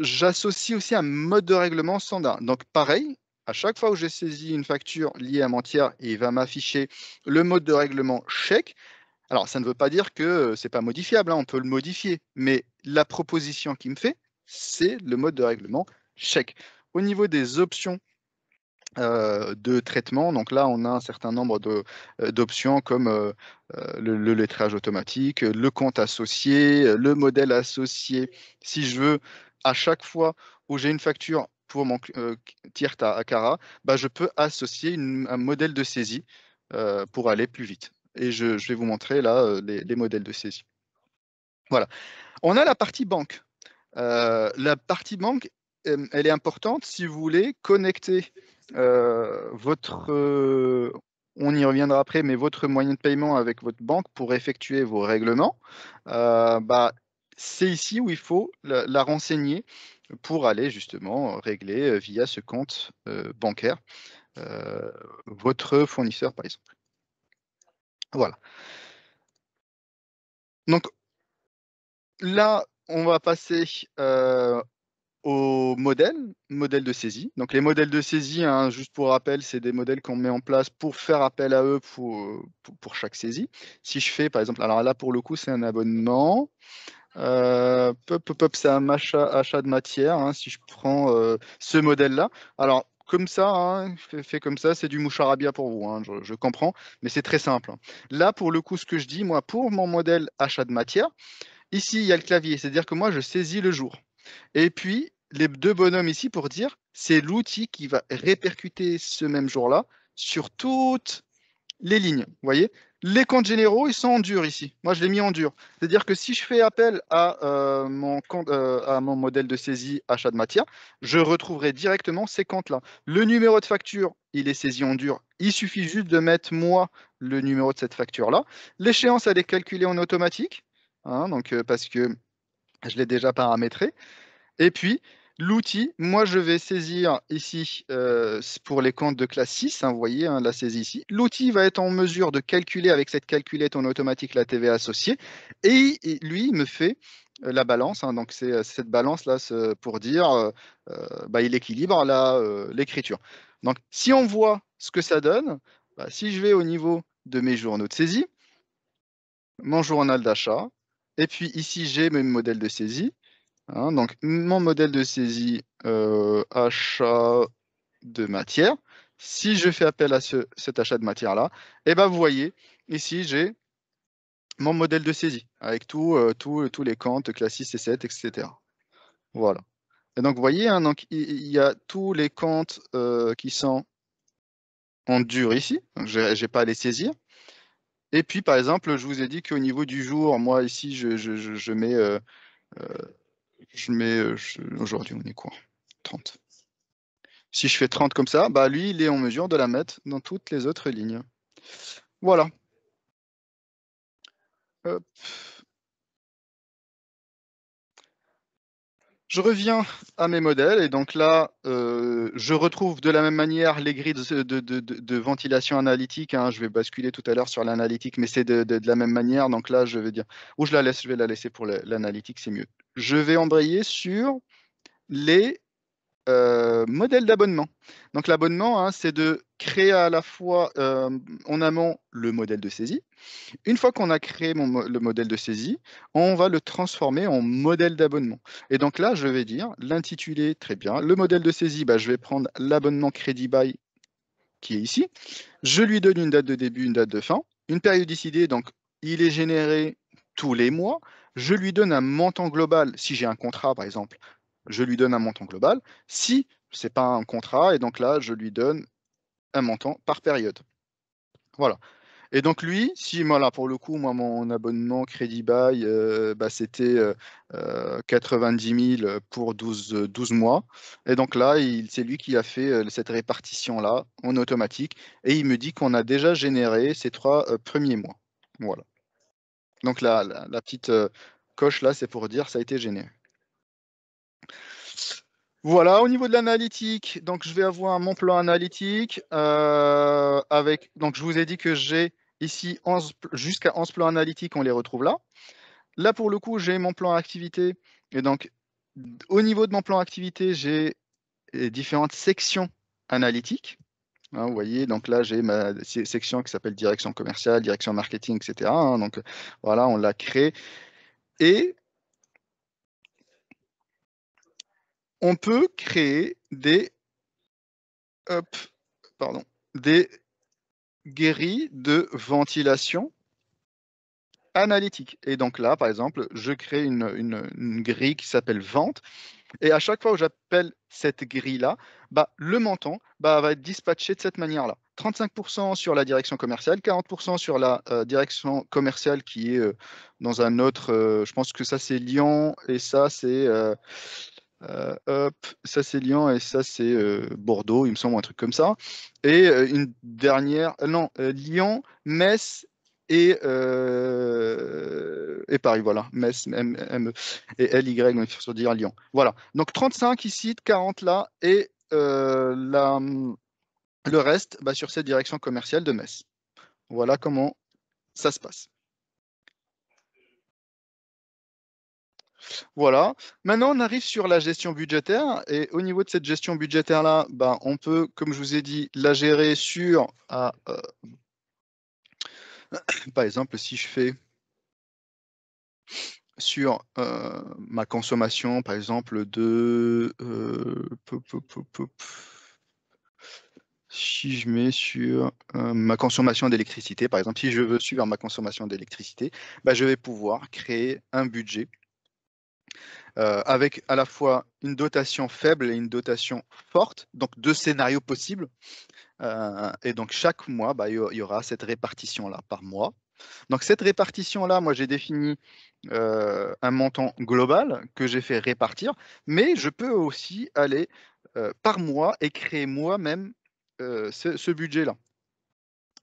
j'associe aussi un mode de règlement standard. Donc pareil, à chaque fois où j'ai saisi une facture liée à mon tiers, il va m'afficher le mode de règlement chèque. Alors, ça ne veut pas dire que c'est pas modifiable, hein, on peut le modifier, mais la proposition qui me fait, c'est le mode de règlement chèque. Au niveau des options euh, de traitement, donc là, on a un certain nombre euh, d'options comme euh, le, lettrage automatique, le compte associé, le modèle associé. Si je veux, à chaque fois où j'ai une facture pour mon euh, tiers à Akara, bah, je peux associer un modèle de saisie pour aller plus vite et je, vais vous montrer là euh, les, modèles de saisie. Voilà. On a la partie banque. Euh, la partie banque, euh, elle est importante si vous voulez connecter votre, on y reviendra après, mais votre moyen de paiement avec votre banque pour effectuer vos règlements. bah, c'est ici où il faut la, renseigner pour aller justement régler via ce compte bancaire votre fournisseur par exemple. Voilà. Donc là, on va passer euh, aux modèles, modèles de saisie. Donc les modèles de saisie, hein, juste pour rappel, c'est des modèles qu'on met en place pour faire appel à eux pour, pour, chaque saisie. Si je fais, par exemple, alors là pour le coup, c'est un abonnement. Euh, pop, pop, c'est un achat, achat de matière. Hein, si je prends euh, ce modèle-là, alors comme ça, hein, fait, comme ça, c'est du moucharabia pour vous, hein, je, comprends, mais c'est très simple. Hein. Là, pour le coup, ce que je dis, moi, pour mon modèle achat de matière, ici, il y a le clavier, c'est-à-dire que moi, je saisis le jour. Et puis, les deux bonhommes ici pour dire, c'est l'outil qui va répercuter ce même jour-là sur toutes les lignes. Vous voyez les comptes généraux, ils sont en dur ici. Moi, je l'ai mis en dur. C'est-à-dire que si je fais appel à, euh, euh, mon modèle de saisie achat de matière, je retrouverai directement ces comptes-là. Le numéro de facture, il est saisi en dur. Il suffit juste de mettre moi le numéro de cette facture-là. L'échéance, elle est calculée en automatique, hein, donc, euh, parce que je l'ai déjà paramétré. Et puis, L'outil, moi je vais saisir ici euh, pour les comptes de classe 6, hein, vous voyez hein, la saisie ici. L'outil va être en mesure de calculer avec cette calculette en automatique la TV associée et, lui me fait euh, la balance. Hein. donc c'est euh, cette balance là pour dire bah, il équilibre l'écriture. donc si on voit ce que ça donne, bah, si je vais au niveau de mes journaux de saisie, mon journal d'achat, et puis ici j'ai mes modèles de saisie, Hein, donc, mon modèle de saisie, euh, achat de matière. Si je fais appel à cet achat de matière-là, eh ben, vous voyez, ici, j'ai mon modèle de saisie avec euh, euh, tous les comptes, classiques et 7 etc. Voilà. Et donc, vous voyez, hein, il y, a tous les comptes qui sont en dur ici. je n'ai pas à les saisir. Et puis, par exemple, je vous ai dit qu'au niveau du jour, moi, ici, je, mets je mets, euh, aujourd'hui on est quoi 30. Si je fais 30 comme ça, bah lui, il est en mesure de la mettre dans toutes les autres lignes. Voilà. Hop. Je reviens à mes modèles et donc là, euh, je retrouve de la même manière les grilles de, ventilation analytique. Hein. Je vais basculer tout à l'heure sur l'analytique, mais c'est de, la même manière. Donc là, je vais dire où je la laisse, je vais la laisser pour l'analytique, c'est mieux. Je vais embrayer sur les euh, modèles d'abonnement. Donc l'abonnement, hein, c'est de créer à la fois euh, en amont le modèle de saisie une fois qu'on a créé le modèle de saisie, on va le transformer en modèle d'abonnement. Et donc là, je vais dire l'intitulé, très bien. Le modèle de saisie, bah, je vais prendre l'abonnement Crédit Buy qui est ici. Je lui donne une date de début, une date de fin, une périodicité, donc il est généré tous les mois. Je lui donne un montant global. Si j'ai un contrat, par exemple, je lui donne un montant global. Si ce n'est pas un contrat, et donc là, je lui donne un montant par période. Voilà. Et donc lui, si moi là pour le coup, moi mon abonnement Crédit Buy, euh, bah, c'était 90 euh, 000 euh, pour 12, 12 mois. Et donc là, c'est lui qui a fait cette répartition là en automatique. Et il me dit qu'on a déjà généré ces trois premiers mois. Voilà. Donc la, la, petite coche là, c'est pour dire ça a été généré. Voilà, au niveau de l'analytique, donc je vais avoir mon plan analytique. Euh, avec, donc je vous ai dit que j'ai ici jusqu'à 11 plans analytiques, on les retrouve là. Là, pour le coup, j'ai mon plan activité. Et donc, au niveau de mon plan activité, j'ai différentes sections analytiques. Hein, vous voyez, donc là, j'ai ma section qui s'appelle direction commerciale, direction marketing, etc. Hein, donc voilà, on l'a créé. Et on peut créer des, grilles pardon, des guéris de ventilation analytique. Et donc là, par exemple, je crée une, grille qui s'appelle vente. Et à chaque fois où j'appelle cette grille-là, bah, le montant bah, va être dispatché de cette manière-là. 35% sur la direction commerciale, 40% sur la euh, direction commerciale qui est euh, dans un autre, euh, je pense que ça c'est Lyon et ça c'est euh, ça c'est Lyon et ça c'est euh, Bordeaux, il me semble, un truc comme ça. Et euh, une dernière, non, Lyon, Metz et, et Paris, voilà, Metz, M, e et LY, on va dire Lyon. Voilà, donc 35 ici, 40 là, et la, le reste bah, sur cette direction commerciale de Metz. Voilà comment ça se passe. Voilà. Maintenant, on arrive sur la gestion budgétaire. Et au niveau de cette gestion budgétaire-là, ben, on peut, comme je vous ai dit, la gérer sur, ah, euh, <coughs> par exemple, si je fais sur euh, ma consommation, par exemple, de... Euh, si je mets sur ma consommation d'électricité, par exemple, si je veux suivre ma consommation d'électricité, ben, je vais pouvoir créer un budget euh, avec à la fois une dotation faible et une dotation forte, donc deux scénarios possibles. Euh, et donc chaque mois, bah, il y aura cette répartition-là par mois. Donc cette répartition-là, moi j'ai défini euh, un montant global que j'ai fait répartir, mais je peux aussi aller par mois et créer moi-même ce budget-là.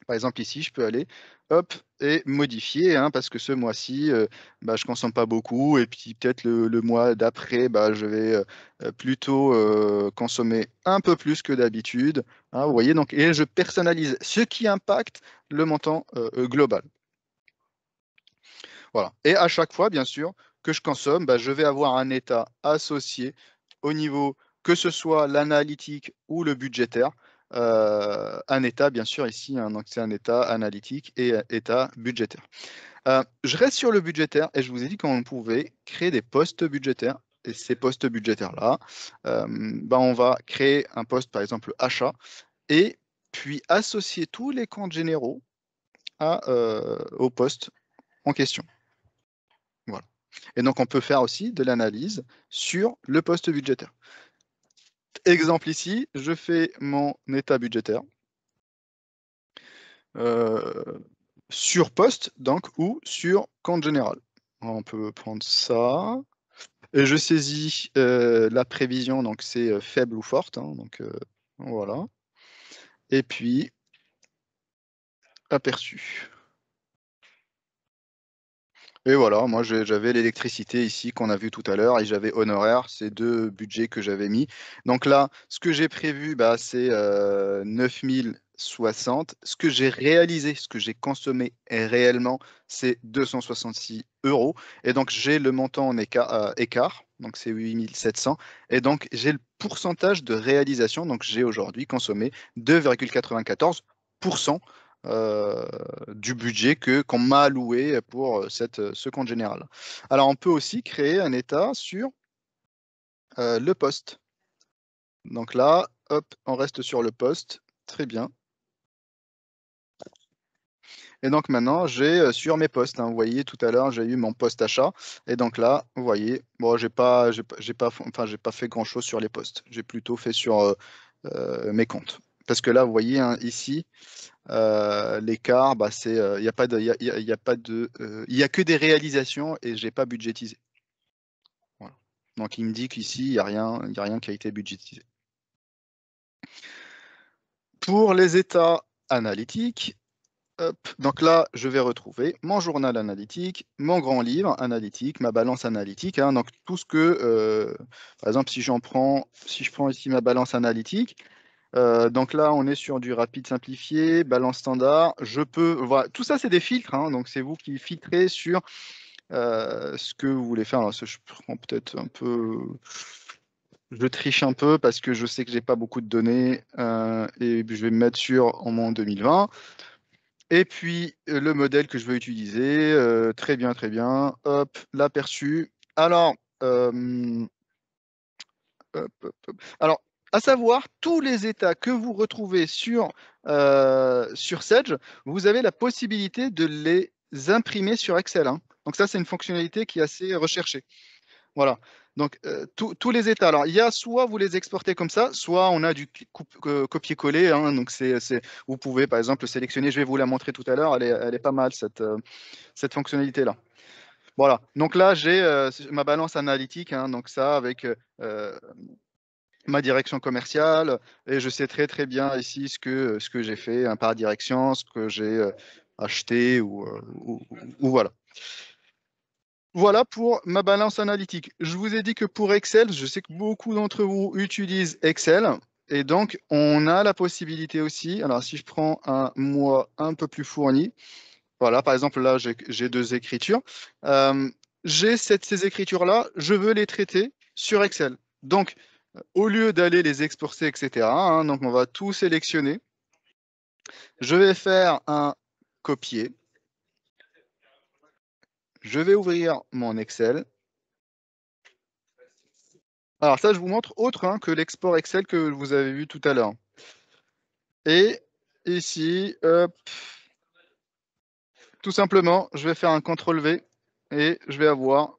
Par exemple, ici, je peux aller hop, et modifier, hein, parce que ce mois-ci, euh, bah, je ne consomme pas beaucoup, et puis peut-être le, mois d'après, bah, je vais euh, euh, plutôt consommer un peu plus que d'habitude. Hein, vous voyez, donc, et je personnalise, ce qui impacte le montant global. Voilà. Et à chaque fois, bien sûr, que je consomme, bah, je vais avoir un état associé au niveau que ce soit l'analytique ou le budgétaire. Euh, un État, bien sûr, ici, hein, donc c'est un État analytique et euh, État budgétaire. Euh, je reste sur le budgétaire et je vous ai dit qu'on pouvait créer des postes budgétaires. Et ces postes budgétaires-là, ben, on va créer un poste, par exemple, achat, et puis associer tous les comptes généraux au poste en question. Voilà. Et donc, on peut faire aussi de l'analyse sur le poste budgétaire. Exemple ici, je fais mon état budgétaire euh, sur poste, donc, ou sur compte général. On peut prendre ça. Et je saisis euh, la prévision, donc c'est euh, faible ou forte. Hein, donc voilà. Et puis, aperçu. Et voilà, moi j'avais l'électricité ici qu'on a vu tout à l'heure et j'avais honoraire, ces deux budgets que j'avais mis. Donc là, ce que j'ai prévu, bah, c'est 9060. Euh, ce que j'ai réalisé, ce que j'ai consommé réellement, c'est 266 euros. Et donc j'ai le montant en écart, euh, écart donc c'est 8700. Et donc j'ai le pourcentage de réalisation, donc j'ai aujourd'hui consommé 2,94% euh, du budget que qu'on m'a alloué pour euh, cette, euh, ce compte général. Alors on peut aussi créer un état sur le poste. Donc là, hop, on reste sur le poste. Très bien. Et donc maintenant, j'ai sur mes postes, hein. vous voyez, tout à l'heure, j'ai eu mon poste achat. Et donc là, vous voyez, bon, j'ai pas, j'ai pas, enfin, j'ai pas fait grand chose sur les postes. J'ai plutôt fait sur mes comptes. Parce que là, vous voyez hein, ici, euh, l'écart, bah, c'est il n'y a pas de, il y a, pas de, il euh, a que des réalisations et j'ai pas budgétisé. Donc il me dit qu'ici il n'y a rien, il a rien qui a été budgétisé. Pour les états analytiques, donc là je vais retrouver mon journal analytique, mon grand livre analytique, ma balance analytique. Hein. donc tout ce que, euh, par exemple, si j'en prends, si je prends ici ma balance analytique, euh, donc là, on est sur du rapide simplifié, balance standard. Je peux, voilà, tout ça, c'est des filtres. Hein. donc c'est vous qui filtrez sur euh, ce que vous voulez faire. je prends peut-être un peu, je triche un peu parce que je sais que j'ai pas beaucoup de données euh, et je vais me mettre sur en moins 2020. Et puis le modèle que je veux utiliser, très bien, très bien. Hop, l'aperçu. Alors, alors à savoir tous les états que vous retrouvez sur, euh, sur Sage, vous avez la possibilité de les imprimer sur Excel. Hein. Donc ça, c'est une fonctionnalité qui est assez recherchée. Voilà. Donc, euh, tous les états. Alors, il y a soit vous les exportez comme ça, soit on a du euh, copier-coller. Hein. donc, c'est vous pouvez, par exemple, sélectionner. Je vais vous la montrer tout à l'heure. Elle, est, pas mal, cette, euh, cette fonctionnalité-là. Voilà. Donc là, j'ai ma balance analytique. Hein. donc ça, avec ma direction commerciale et je sais très très bien ici ce que, ce que j'ai fait hein, par direction, ce que j'ai euh, acheté euh, ou, ou, voilà. Voilà pour ma balance analytique. Je vous ai dit que pour Excel, je sais que beaucoup d'entre vous utilisent Excel et donc on a la possibilité aussi, alors si je prends un mois un peu plus fourni, voilà, par exemple là j'ai deux écritures, euh, j'ai ces écritures-là, je veux les traiter sur Excel. Donc, au lieu d'aller les exporter, etc. Hein, donc on va tout sélectionner. Je vais faire un copier. Je vais ouvrir mon Excel. Alors ça, je vous montre autre hein, que l'export Excel que vous avez vu tout à l'heure. Et ici, tout simplement, je vais faire un CTRL V et je vais avoir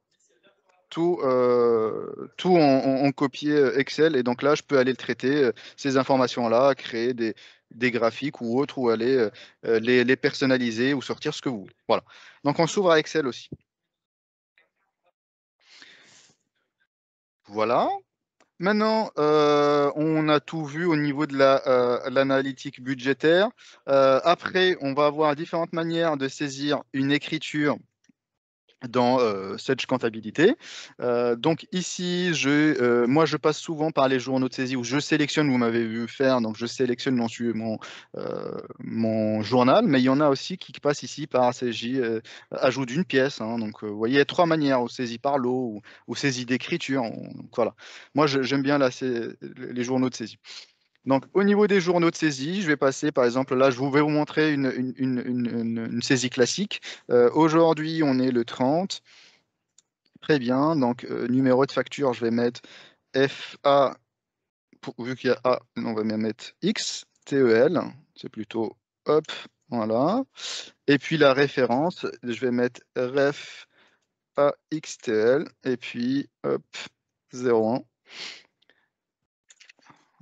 euh, tout, en, copier euh, Excel. Et donc là, je peux aller le traiter euh, ces informations-là, créer des, graphiques ou autres, ou aller les, personnaliser ou sortir ce que vous voulez. Voilà. Donc on s'ouvre à Excel aussi. Voilà. Maintenant, on a tout vu au niveau de l'analytique la, budgétaire. après, on va avoir différentes manières de saisir une écriture dans euh, Sage Comptabilité. Euh, donc ici, je, euh, moi, je passe souvent par les journaux de saisie où je sélectionne, vous m'avez vu faire, donc je sélectionne euh, mon, journal, mais il y en a aussi qui passent ici par saisie ajout d'une pièce. Hein. donc vous voyez, trois manières, ou saisie par lot, ou, au saisie d'écriture. Voilà. Moi, j'aime bien les journaux de saisie. Donc, au niveau des journaux de saisie, je vais passer, par exemple, là, je vais vous montrer une, saisie classique. Euh, aujourd'hui, on est le 30. Très bien. Donc, euh, numéro de facture, je vais mettre FA, vu qu'il y a A, on va bien mettre X, e c'est plutôt hop, voilà. Et puis la référence, je vais mettre ref AXTL, e et puis hop, 01.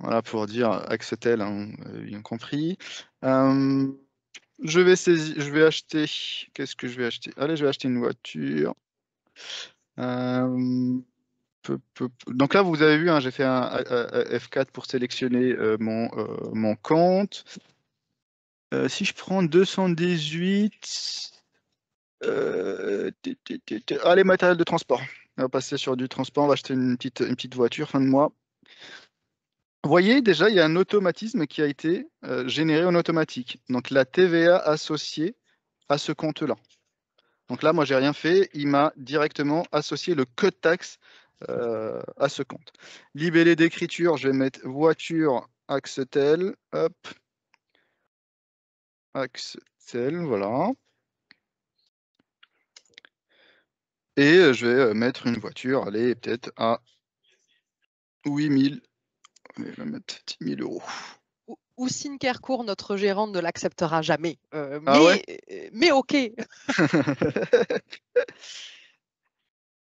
Voilà pour dire Axetel, hein, euh, bien compris. Euh, je vais saisir, je vais acheter. Qu'est-ce que je vais acheter Allez, je vais acheter une voiture. Euh, donc là, vous avez vu, hein, j'ai fait un F4 pour sélectionner mon, mon compte. si je prends 218, allez, matériel de transport. On va passer sur du transport. On va acheter une petite, une petite voiture fin de mois. Vous voyez, déjà, il y a un automatisme qui a été euh, généré en automatique. Donc, la TVA associée à ce compte-là. Donc là, moi, je n'ai rien fait. Il m'a directement associé le code taxe euh, à ce compte. Libellé d'écriture, je vais mettre voiture AxeTel. Hop. voilà. Et euh, je vais mettre une voiture, allez, peut-être à 8000 mais va mettre 10 000 euros. Kerkour, notre gérant, ne l'acceptera jamais. Euh, ah euh, mais, ok. <laughs>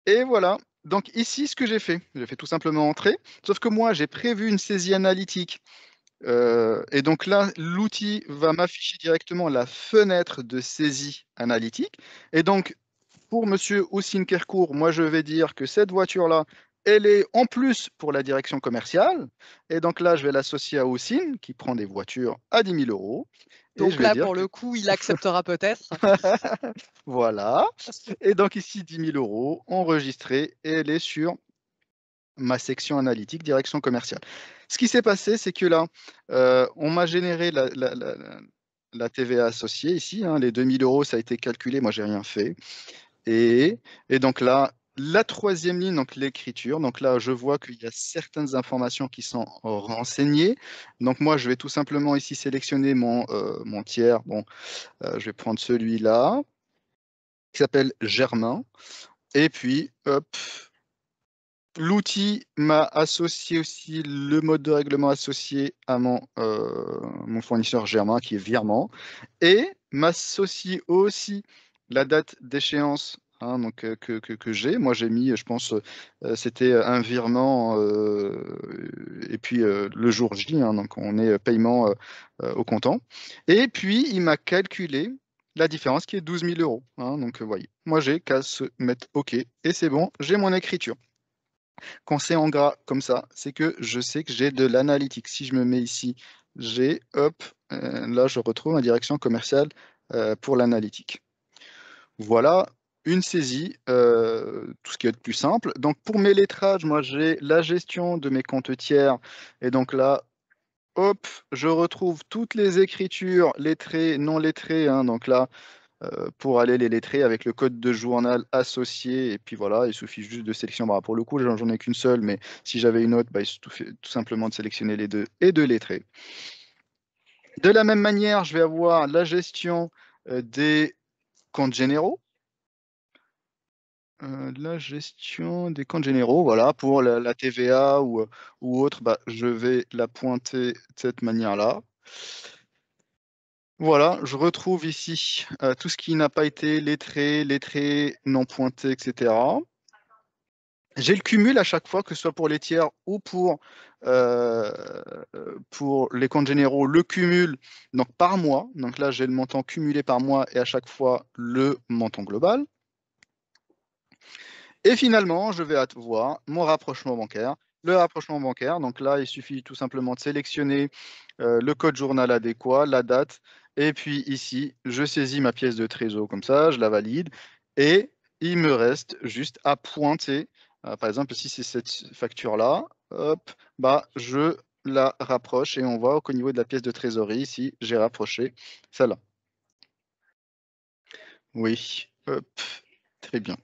Et voilà. Donc ici, ce que j'ai fait, j'ai fait tout simplement entrer, sauf que moi, j'ai prévu une saisie analytique. Euh, et donc là, l'outil va m'afficher directement la fenêtre de saisie analytique. Et donc, pour Monsieur Oussine Kerkour, moi, je vais dire que cette voiture-là, elle est en plus pour la direction commerciale. Et donc là, je vais l'associer à Oussine qui prend des voitures à 10 000 euros. Donc là, pour le coup, il <laughs> acceptera peut-être. <laughs> voilà. Et donc ici, 10 000 euros enregistrés et elle est sur ma section analytique, direction commerciale. Ce qui s'est passé, c'est que là, euh, on m'a généré la, TVA associée ici. Hein. les les 000 euros, ça a été calculé. Moi, j'ai rien fait. Et, et donc là, la troisième ligne, donc l'écriture. Donc là, je vois qu'il y a certaines informations qui sont renseignées. Donc moi, je vais tout simplement ici sélectionner mon, euh, tiers. Bon, euh, je vais prendre celui-là, qui s'appelle Germain. Et puis, hop, l'outil m'a associé aussi le mode de règlement associé à mon, euh, mon fournisseur Germain, qui est virement. Et m'associe aussi la date d'échéance Hein, donc, euh, que, j'ai. Moi, j'ai mis, je pense, euh, c'était un virement euh, et puis le jour J, hein, donc on est paiement au comptant. Et puis, il m'a calculé la différence qui est 12 000 euros. Hein, donc, vous voyez, moi, j'ai qu'à se mettre OK et c'est bon, j'ai mon écriture. Quand c'est en gras comme ça, c'est que je sais que j'ai de l'analytique. Si je me mets ici, j'ai, hop, là, je retrouve ma direction commerciale pour l'analytique. Voilà une saisie, euh, tout ce qui est de plus simple. Donc pour mes lettrages, moi j'ai la gestion de mes comptes tiers. Et donc là, hop, je retrouve toutes les écritures lettrées, non lettrées. Hein. donc là, euh, pour aller les lettrer avec le code de journal associé. Et puis voilà, il suffit juste de sélectionner. Bah, pour le coup, j'en ai qu'une seule, mais si j'avais une autre, bah, il suffit tout simplement de sélectionner les deux et de lettrer. De la même manière, je vais avoir la gestion euh, des comptes généraux. Euh, la gestion des comptes généraux, voilà, pour la, TVA ou, euh, ou autre, bah, je vais la pointer de cette manière-là. Voilà, je retrouve ici euh, tout ce qui n'a pas été lettré, lettré, non pointé, etc. J'ai le cumul à chaque fois, que ce soit pour les tiers ou pour, pour les comptes généraux, le cumul donc par mois. Donc là, j'ai le montant cumulé par mois et à chaque fois le montant global. Et finalement, je vais voir mon rapprochement bancaire. Le rapprochement bancaire, donc là, il suffit tout simplement de sélectionner euh, le code journal adéquat, la date, et puis ici, je saisis ma pièce de trésor comme ça, je la valide, et il me reste juste à pointer. Euh, par exemple, si c'est cette facture-là, hop, bah, je la rapproche et on voit qu'au niveau de la pièce de trésorerie, ici, j'ai rapproché celle-là. Oui, hop, très bien.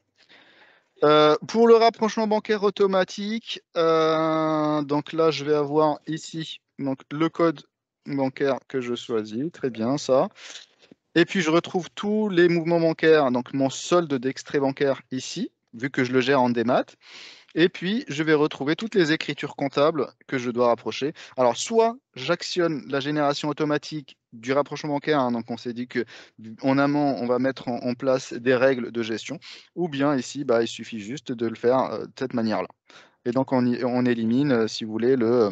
Euh, pour le rapprochement bancaire automatique, euh, donc là, je vais avoir ici donc, le code bancaire que je choisis. Très bien, ça. Et puis, je retrouve tous les mouvements bancaires, donc mon solde d'extrait bancaire ici, vu que je le gère en démat. Et puis, je vais retrouver toutes les écritures comptables que je dois rapprocher. Alors, soit j'actionne la génération automatique du rapprochement bancaire, hein, donc on s'est dit qu'en amont, on va mettre en, place des règles de gestion, ou bien ici, bah, il suffit juste de le faire euh, de cette manière-là. Et donc, on, élimine, euh, si vous voulez, le, euh,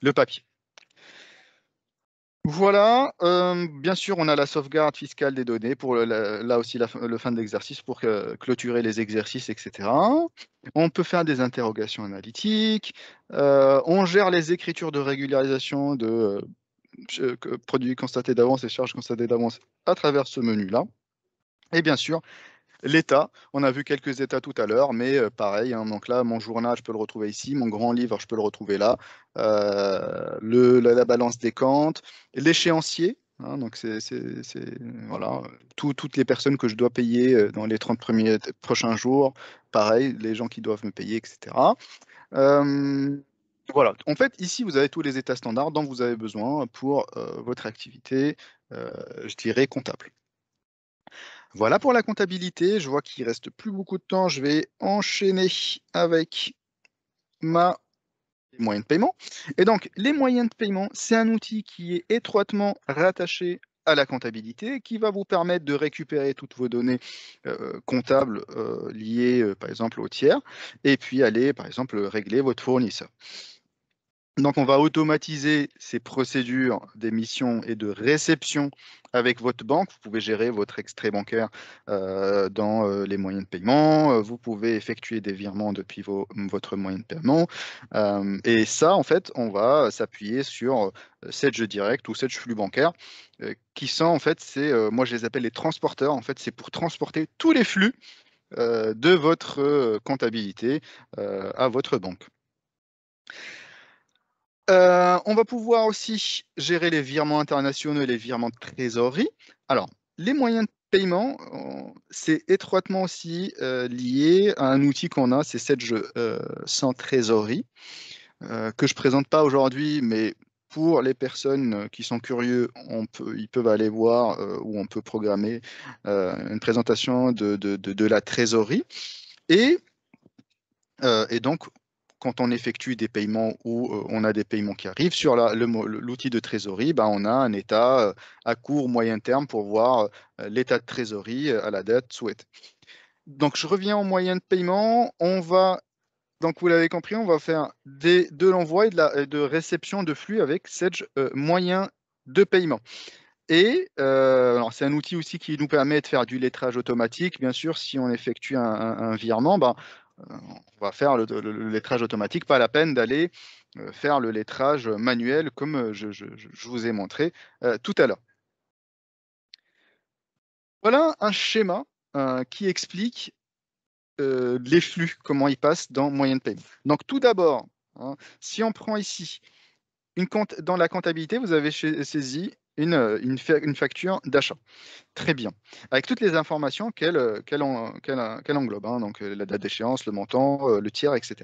le papier. Voilà, euh, bien sûr, on a la sauvegarde fiscale des données pour là aussi la, le fin de l'exercice pour clôturer les exercices, etc. On peut faire des interrogations analytiques. Euh, on gère les écritures de régularisation de euh, produits constatés d'avance et charges constatées d'avance à travers ce menu-là. Et bien sûr, L'État, on a vu quelques États tout à l'heure, mais euh, pareil, hein, donc là, mon journal, je peux le retrouver ici, mon grand livre, je peux le retrouver là, euh, la, balance des comptes, l'échéancier, hein, donc c'est voilà, toutes les personnes que je dois payer euh, dans les 30 premiers, prochains jours, pareil, les gens qui doivent me payer, etc. voilà, en fait, ici, vous avez tous les états standards dont vous avez besoin pour votre activité, je dirais, comptable. Voilà pour la comptabilité. Je vois qu'il reste plus beaucoup de temps. Je vais enchaîner avec ma moyenne moyens de paiement. Et donc, les moyens de paiement, c'est un outil qui est étroitement rattaché à la comptabilité, qui va vous permettre de récupérer toutes vos données euh, comptables euh, liées, euh, par exemple, aux tiers, et puis aller, par exemple, régler votre fournisseur. Donc, on va automatiser ces procédures d'émission et de réception avec votre banque. Vous pouvez gérer votre extrait bancaire euh, dans euh, les moyens de paiement. Euh, vous pouvez effectuer des virements depuis votre moyen de paiement. et ça, en fait, on va s'appuyer sur Sedge direct ou Sedge flux bancaire qui sont, en fait, c'est, moi je les appelle les transporteurs. En fait, c'est pour transporter tous les flux de votre comptabilité à votre banque. Euh, on va pouvoir aussi gérer les virements internationaux et les virements de trésorerie. Alors, les moyens de paiement, euh, c'est étroitement aussi euh, lié à un outil qu'on a, c'est Sage sans trésorerie, que je ne présente pas aujourd'hui, mais pour les personnes qui sont curieux, on peut, ils peuvent aller voir où on peut programmer une présentation de, de, la trésorerie. Et, et donc, quand on effectue des paiements ou euh, on a des paiements qui arrivent, sur l'outil de trésorerie, bah, on a un état euh, à court, moyen terme pour voir euh, l'état de trésorerie à la date souhaitée. Donc, je reviens en moyen de paiement. On va, donc vous l'avez compris, on va faire de l'envoi et de, la, réception de flux avec Sedge moyen de paiement. Et c'est un outil aussi qui nous permet de faire du lettrage automatique. Bien sûr, si on effectue un, virement, ben, on va faire le, lettrage automatique, pas la peine d'aller euh, faire le lettrage manuel comme euh, je, vous ai montré euh, tout à l'heure. Voilà un schéma qui explique les flux, comment ils passent dans moyenne paiement. Donc tout d'abord, hein, si on prend ici, une compte, dans la comptabilité, vous avez saisi une, euh, une, facture d'achat. Très bien. Avec toutes les informations qu'elle euh, englobe, hein, donc euh, la date d'échéance, le montant, le tiers, etc.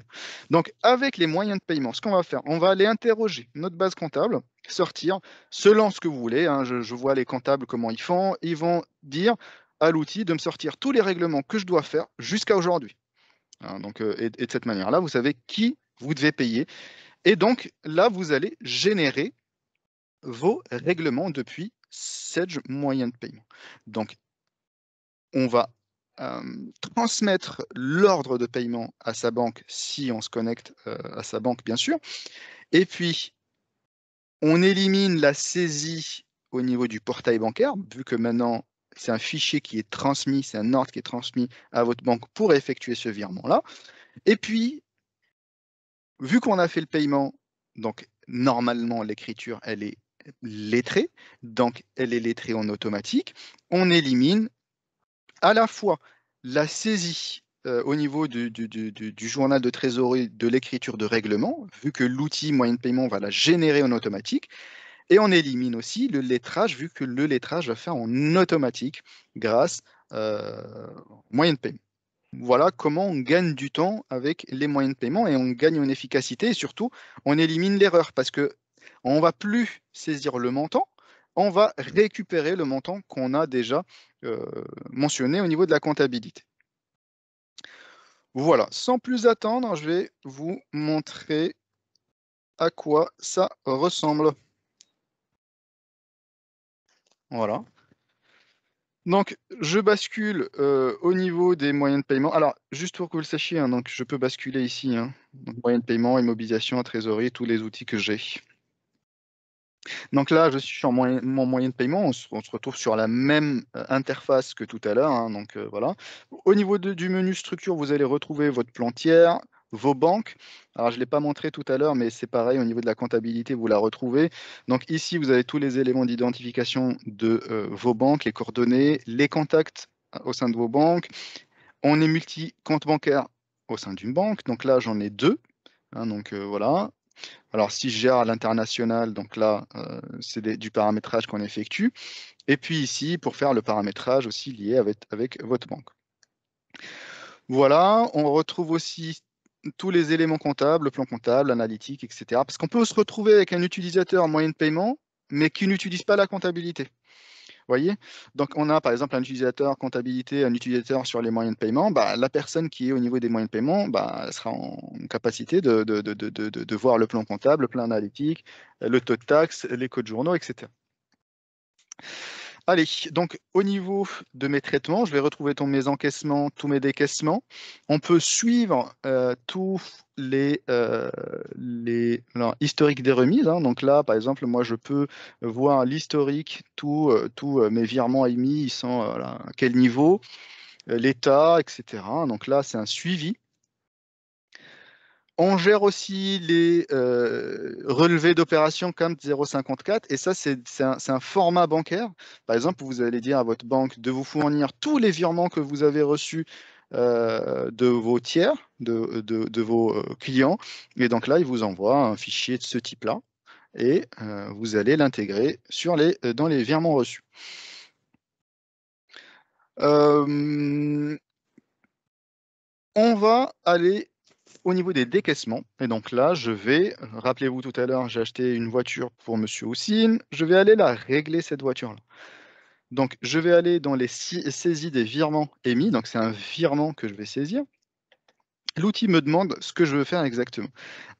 Donc avec les moyens de paiement, ce qu'on va faire, on va aller interroger notre base comptable, sortir, selon ce que vous voulez, hein, je, vois les comptables comment ils font, ils vont dire à l'outil de me sortir tous les règlements que je dois faire jusqu'à aujourd'hui. Hein, donc, et, de cette manière-là, vous savez qui vous devez payer. Et donc, là, vous allez générer vos règlements depuis Sedge moyen de paiement. Donc, on va transmettre l'ordre de paiement à sa banque si on se connecte à sa banque, bien sûr. Et puis, on élimine la saisie au niveau du portail bancaire, vu que maintenant, c'est un fichier qui est transmis, c'est un ordre qui est transmis à votre banque pour effectuer ce virement-là. Et puis, vu qu'on a fait le paiement, donc normalement, l'écriture, elle est lettrée, donc elle est lettrée en automatique, on élimine à la fois la saisie euh, au niveau du, journal de trésorerie de l'écriture de règlement, vu que l'outil moyen de paiement va la générer en automatique, et on élimine aussi le lettrage, vu que le lettrage va faire en automatique grâce euh, moyen de paiement. Voilà comment on gagne du temps avec les moyens de paiement et on gagne en efficacité et surtout on élimine l'erreur parce que on va plus saisir le montant, on va récupérer le montant qu'on a déjà euh, mentionné au niveau de la comptabilité. Voilà, sans plus attendre, je vais vous montrer à quoi ça ressemble. Voilà. Donc, je bascule euh, au niveau des moyens de paiement. Alors, juste pour que vous le sachiez, hein, donc, je peux basculer ici. Hein. moyens de paiement, immobilisation, trésorerie, tous les outils que j'ai. Donc là, je suis sur mon, moyen de paiement. On se, retrouve sur la même euh, interface que tout à l'heure. Hein. donc euh, voilà. Au niveau du menu structure, vous allez retrouver votre plantière, vos banques. Alors, je ne l'ai pas montré tout à l'heure, mais c'est pareil au niveau de la comptabilité, vous la retrouvez. Donc ici, vous avez tous les éléments d'identification de euh, vos banques, les coordonnées, les contacts au sein de vos banques. On est multi-compte bancaire au sein d'une banque. Donc là, j'en ai deux. Hein. donc voilà, alors, si je gère à l'international, donc là, euh, c'est du paramétrage qu'on effectue. Et puis ici, pour faire le paramétrage aussi lié avec, votre banque. Voilà, on retrouve aussi tous les éléments comptables, le plan comptable, l'analytique, etc. Parce qu'on peut se retrouver avec un utilisateur en moyen de paiement, mais qui n'utilise pas la comptabilité voyez Donc, on a par exemple un utilisateur comptabilité, un utilisateur sur les moyens de paiement. Bah, la personne qui est au niveau des moyens de paiement bah, sera en capacité de, de, voir le plan comptable, le plan analytique, le taux de taxe, les codes journaux, etc. Allez, donc au niveau de mes traitements, je vais retrouver tous mes encaissements, tous mes décaissements. On peut suivre euh, tous les, euh, les historiques des remises. Hein. Donc là, par exemple, moi, je peux voir l'historique, tous euh, mes virements émis, ils sont à quel niveau, l'état, etc. Donc là, c'est un suivi. On gère aussi les euh, relevés d'opérations comme 054 et ça, c'est un, format bancaire. Par exemple, vous allez dire à votre banque de vous fournir tous les virements que vous avez reçus euh, de vos tiers, de, vos euh, clients. Et donc là, il vous envoie un fichier de ce type-là et vous allez l'intégrer dans les virements reçus. on va aller au niveau des décaissements, et donc là, je vais, rappelez-vous tout à l'heure, j'ai acheté une voiture pour Monsieur Houssine, je vais aller la régler cette voiture-là. Donc, je vais aller dans les saisies des virements émis, donc c'est un virement que je vais saisir. L'outil me demande ce que je veux faire exactement.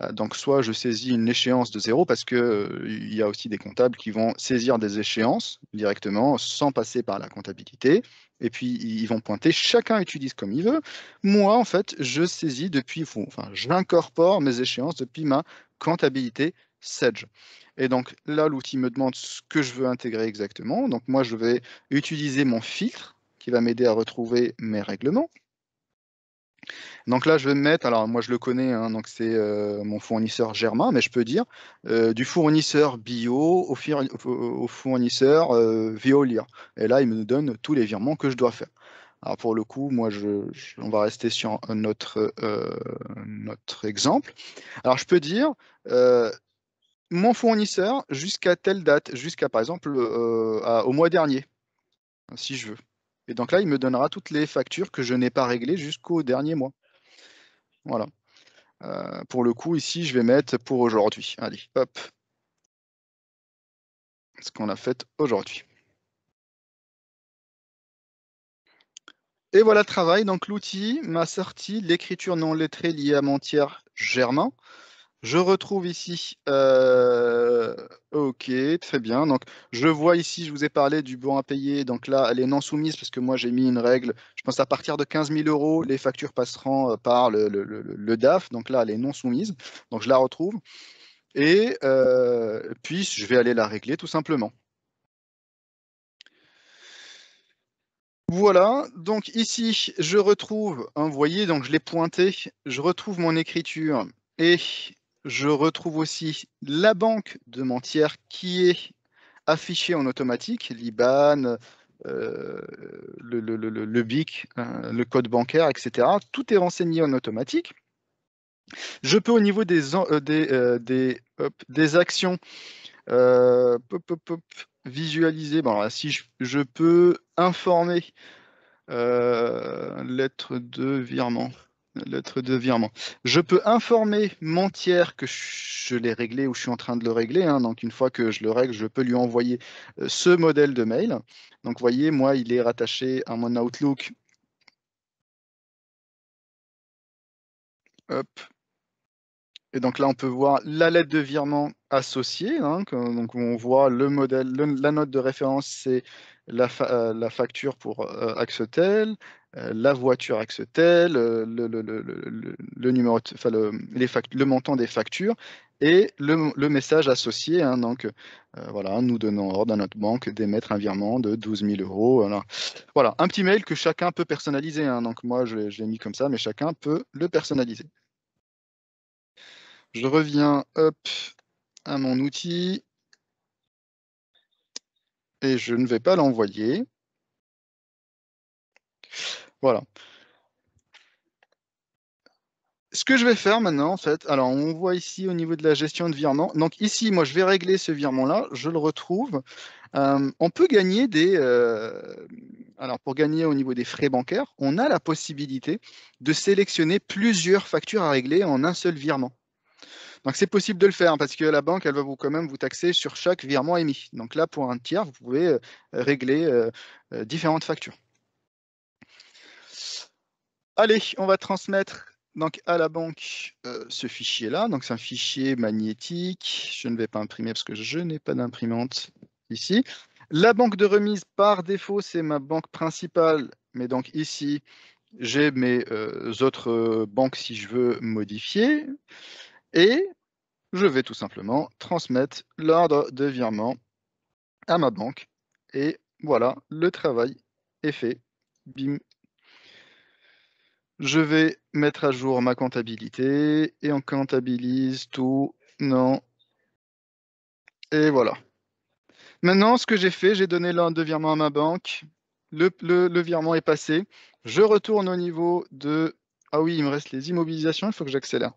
Euh, donc soit je saisis une échéance de zéro, parce qu'il euh, y a aussi des comptables qui vont saisir des échéances directement sans passer par la comptabilité, et puis ils vont pointer, chacun utilise comme il veut. Moi, en fait, je saisis depuis, enfin, j'incorpore mes échéances depuis ma comptabilité Sedge. Et donc là, l'outil me demande ce que je veux intégrer exactement. Donc moi, je vais utiliser mon filtre qui va m'aider à retrouver mes règlements. Donc là, je vais me mettre, alors moi je le connais, hein, donc c'est euh, mon fournisseur Germain, mais je peux dire euh, du fournisseur bio au, fournisseur euh, violier. Et là, il me donne tous les virements que je dois faire. Alors pour le coup, moi, je, on va rester sur notre, notre exemple. Alors je peux dire, mon fournisseur jusqu'à telle date, jusqu'à par exemple au mois dernier, si je veux. Et donc là, il me donnera toutes les factures que je n'ai pas réglées jusqu'au dernier mois. Voilà. Euh, pour le coup, ici, je vais mettre pour aujourd'hui. Allez, hop. Ce qu'on a fait aujourd'hui. Et voilà le travail. Donc l'outil m'a sorti l'écriture non lettrée liée à mon tiers germain. Je retrouve ici. Euh, ok, très bien. Donc, je vois ici, je vous ai parlé du bon à payer. Donc là, elle est non soumise parce que moi, j'ai mis une règle. Je pense à partir de 15 000 euros, les factures passeront euh, par le, DAF. Donc là, elle est non soumise. Donc, je la retrouve. Et euh, puis, je vais aller la régler tout simplement. Voilà, donc ici, je retrouve, vous voyez, donc je l'ai pointé, je retrouve mon écriture et je retrouve aussi la banque de Mentière qui est affichée en automatique, l'IBAN, euh, le, BIC, euh, le code bancaire, etc. Tout est renseigné en automatique. Je peux au niveau des, actions visualiser, bon, si je, peux informer euh, lettre de virement. Lettre de virement. Je peux informer mon tiers que je l'ai réglé ou je suis en train de le régler. Hein. Donc, une fois que je le règle, je peux lui envoyer euh, ce modèle de mail. Donc, vous voyez, moi, il est rattaché à mon Outlook. Hop. Et donc là, on peut voir la lettre de virement associée. Hein, donc on voit le modèle, la note de référence, c'est la, euh, facture pour euh, Axotel. Euh, la voiture axe tel, le, montant des factures et le, message associé, hein, euh, nous donnons ordre à notre banque d'émettre un virement de 12 000 euros. Voilà. un petit mail que chacun peut personnaliser. Hein, donc moi, je, l'ai mis comme ça, mais chacun peut le personnaliser. Je reviens hop, à mon outil et je ne vais pas l'envoyer. Voilà. Ce que je vais faire maintenant, en fait, alors on voit ici au niveau de la gestion de virement. Donc ici, moi, je vais régler ce virement-là, je le retrouve. Euh, on peut gagner des... Euh, alors pour gagner au niveau des frais bancaires, on a la possibilité de sélectionner plusieurs factures à régler en un seul virement. Donc c'est possible de le faire hein, parce que la banque, elle va vous quand même vous taxer sur chaque virement émis. Donc là, pour un tiers, vous pouvez euh, régler différentes factures. Allez, on va transmettre donc, à la banque euh, ce fichier-là. Donc, c'est un fichier magnétique. Je ne vais pas imprimer parce que je n'ai pas d'imprimante ici. La banque de remise, par défaut, c'est ma banque principale. Mais donc ici, j'ai mes euh, autres euh, banques si je veux modifier. Et je vais tout simplement transmettre l'ordre de virement à ma banque. Et voilà, le travail est fait. Bim, je vais mettre à jour ma comptabilité et on comptabilise tout. Non. Et voilà. Maintenant, ce que j'ai fait, j'ai donné l'un de virement à ma banque. Le, virement est passé. Je retourne au niveau de... Ah oui, il me reste les immobilisations, il faut que j'accélère.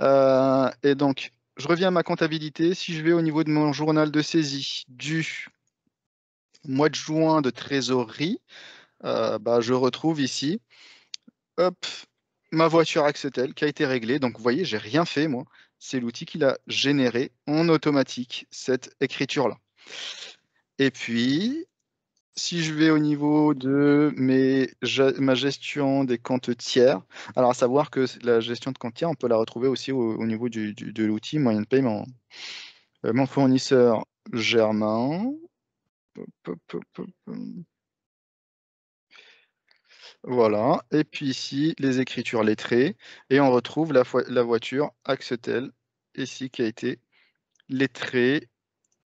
Euh, et donc, je reviens à ma comptabilité. Si je vais au niveau de mon journal de saisie du mois de juin de trésorerie, euh, bah, je retrouve ici hop, ma voiture Axetel qui a été réglée. Donc vous voyez, j'ai rien fait moi. C'est l'outil qui l'a généré en automatique, cette écriture-là. Et puis, si je vais au niveau de ma gestion des comptes tiers, alors à savoir que la gestion de comptes tiers, on peut la retrouver aussi au, niveau de l'outil moyen de paiement. Euh, mon fournisseur Germain. Voilà. Et puis ici, les écritures lettrées. Et on retrouve la, voiture Axetel, ici, qui a été lettrée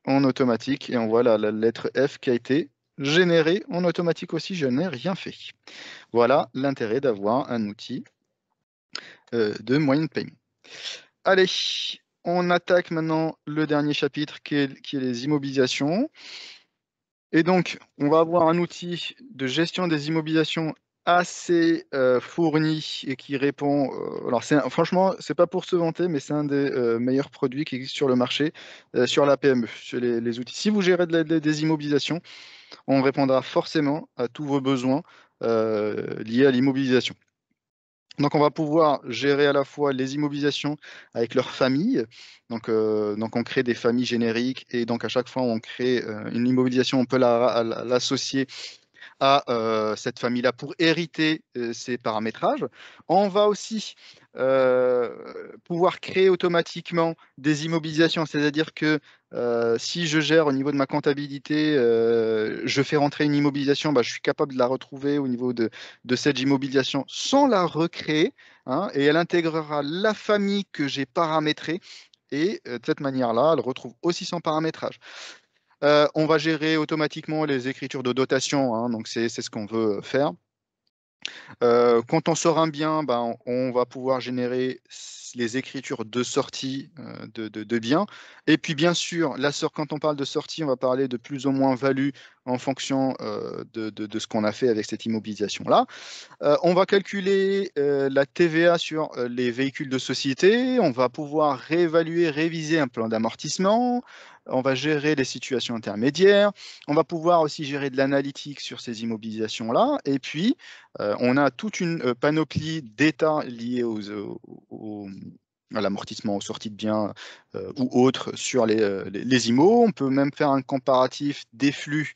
en automatique. Et on voit la, lettre F qui a été générée en automatique aussi. Je n'ai rien fait. Voilà l'intérêt d'avoir un outil euh, de moyenne paiement. Allez, on attaque maintenant le dernier chapitre qui est, qui est, les immobilisations. Et donc, on va avoir un outil de gestion des immobilisations assez euh, fourni et qui répond. Euh, alors, c'est franchement, c'est pas pour se vanter, mais c'est un des euh, meilleurs produits qui existe sur le marché sur la PME, sur les, outils. Si vous gérez des immobilisations, on répondra forcément à tous vos besoins liés à l'immobilisation. Donc, on va pouvoir gérer à la fois les immobilisations avec leurs familles. Donc, on crée des familles génériques et donc à chaque fois on crée une immobilisation, on peut l'associer à euh, cette famille-là pour hériter euh, ces paramétrages. On va aussi euh, pouvoir créer automatiquement des immobilisations, c'est-à-dire que si je gère au niveau de ma comptabilité, je fais rentrer une immobilisation, bah, je suis capable de la retrouver au niveau de, cette immobilisation sans la recréer, hein, et elle intégrera la famille que j'ai paramétrée et de cette manière-là, elle retrouve aussi son paramétrage. Euh, on va gérer automatiquement les écritures de dotation, hein, donc c'est ce qu'on veut faire. Euh, quand on sort un bien, ben, on va pouvoir générer les écritures de sortie euh, de, de, biens. Et puis bien sûr, quand on parle de sortie, on va parler de plus ou moins value en fonction de, de, ce qu'on a fait avec cette immobilisation-là. on va calculer la TVA sur les véhicules de société. On va pouvoir réévaluer, réviser un plan d'amortissement on va gérer les situations intermédiaires, on va pouvoir aussi gérer de l'analytique sur ces immobilisations-là, et puis euh, on a toute une euh, panoplie d'états liés aux, à l'amortissement aux sorties de biens euh, ou autres sur les, On peut même faire un comparatif des flux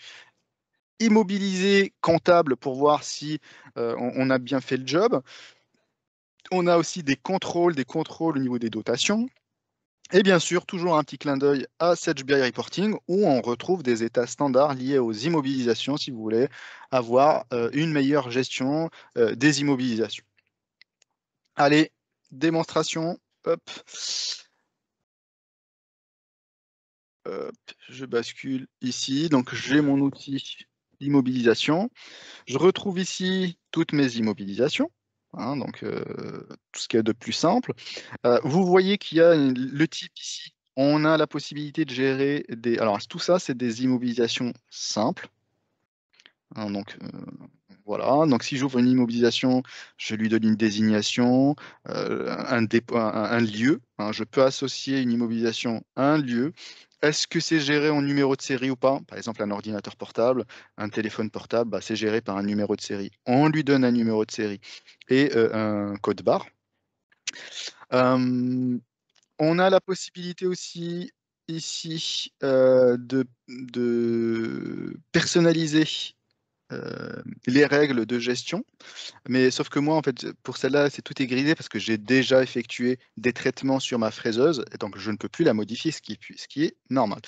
immobilisés comptables pour voir si on, on, a bien fait le job. On a aussi des contrôles, des contrôles au niveau des dotations. Et bien sûr, toujours un petit clin d'œil à Sage Reporting où on retrouve des états standards liés aux immobilisations si vous voulez avoir euh, une meilleure gestion euh, des immobilisations. Allez, démonstration. Hop. Je bascule ici. Donc, j'ai mon outil d'immobilisation. Je retrouve ici toutes mes immobilisations. Hein, donc euh, tout ce qui est de plus simple. Euh, vous voyez qu'il y a le type ici. On a la possibilité de gérer des... Alors tout ça, c'est des immobilisations simples. Hein, donc euh, voilà, donc si j'ouvre une immobilisation, je lui donne une désignation, euh, un, lieu. Hein. je peux associer une immobilisation à un lieu. Est-ce que c'est géré en numéro de série ou pas Par exemple, un ordinateur portable, un téléphone portable, bah, c'est géré par un numéro de série. On lui donne un numéro de série et euh, un code barre. on a la possibilité aussi ici euh, de personnaliser euh, les règles de gestion. Mais sauf que moi, en fait, pour celle-là, c'est tout est grisé parce que j'ai déjà effectué des traitements sur ma fraiseuse, et donc je ne peux plus la modifier, ce qui, est normal.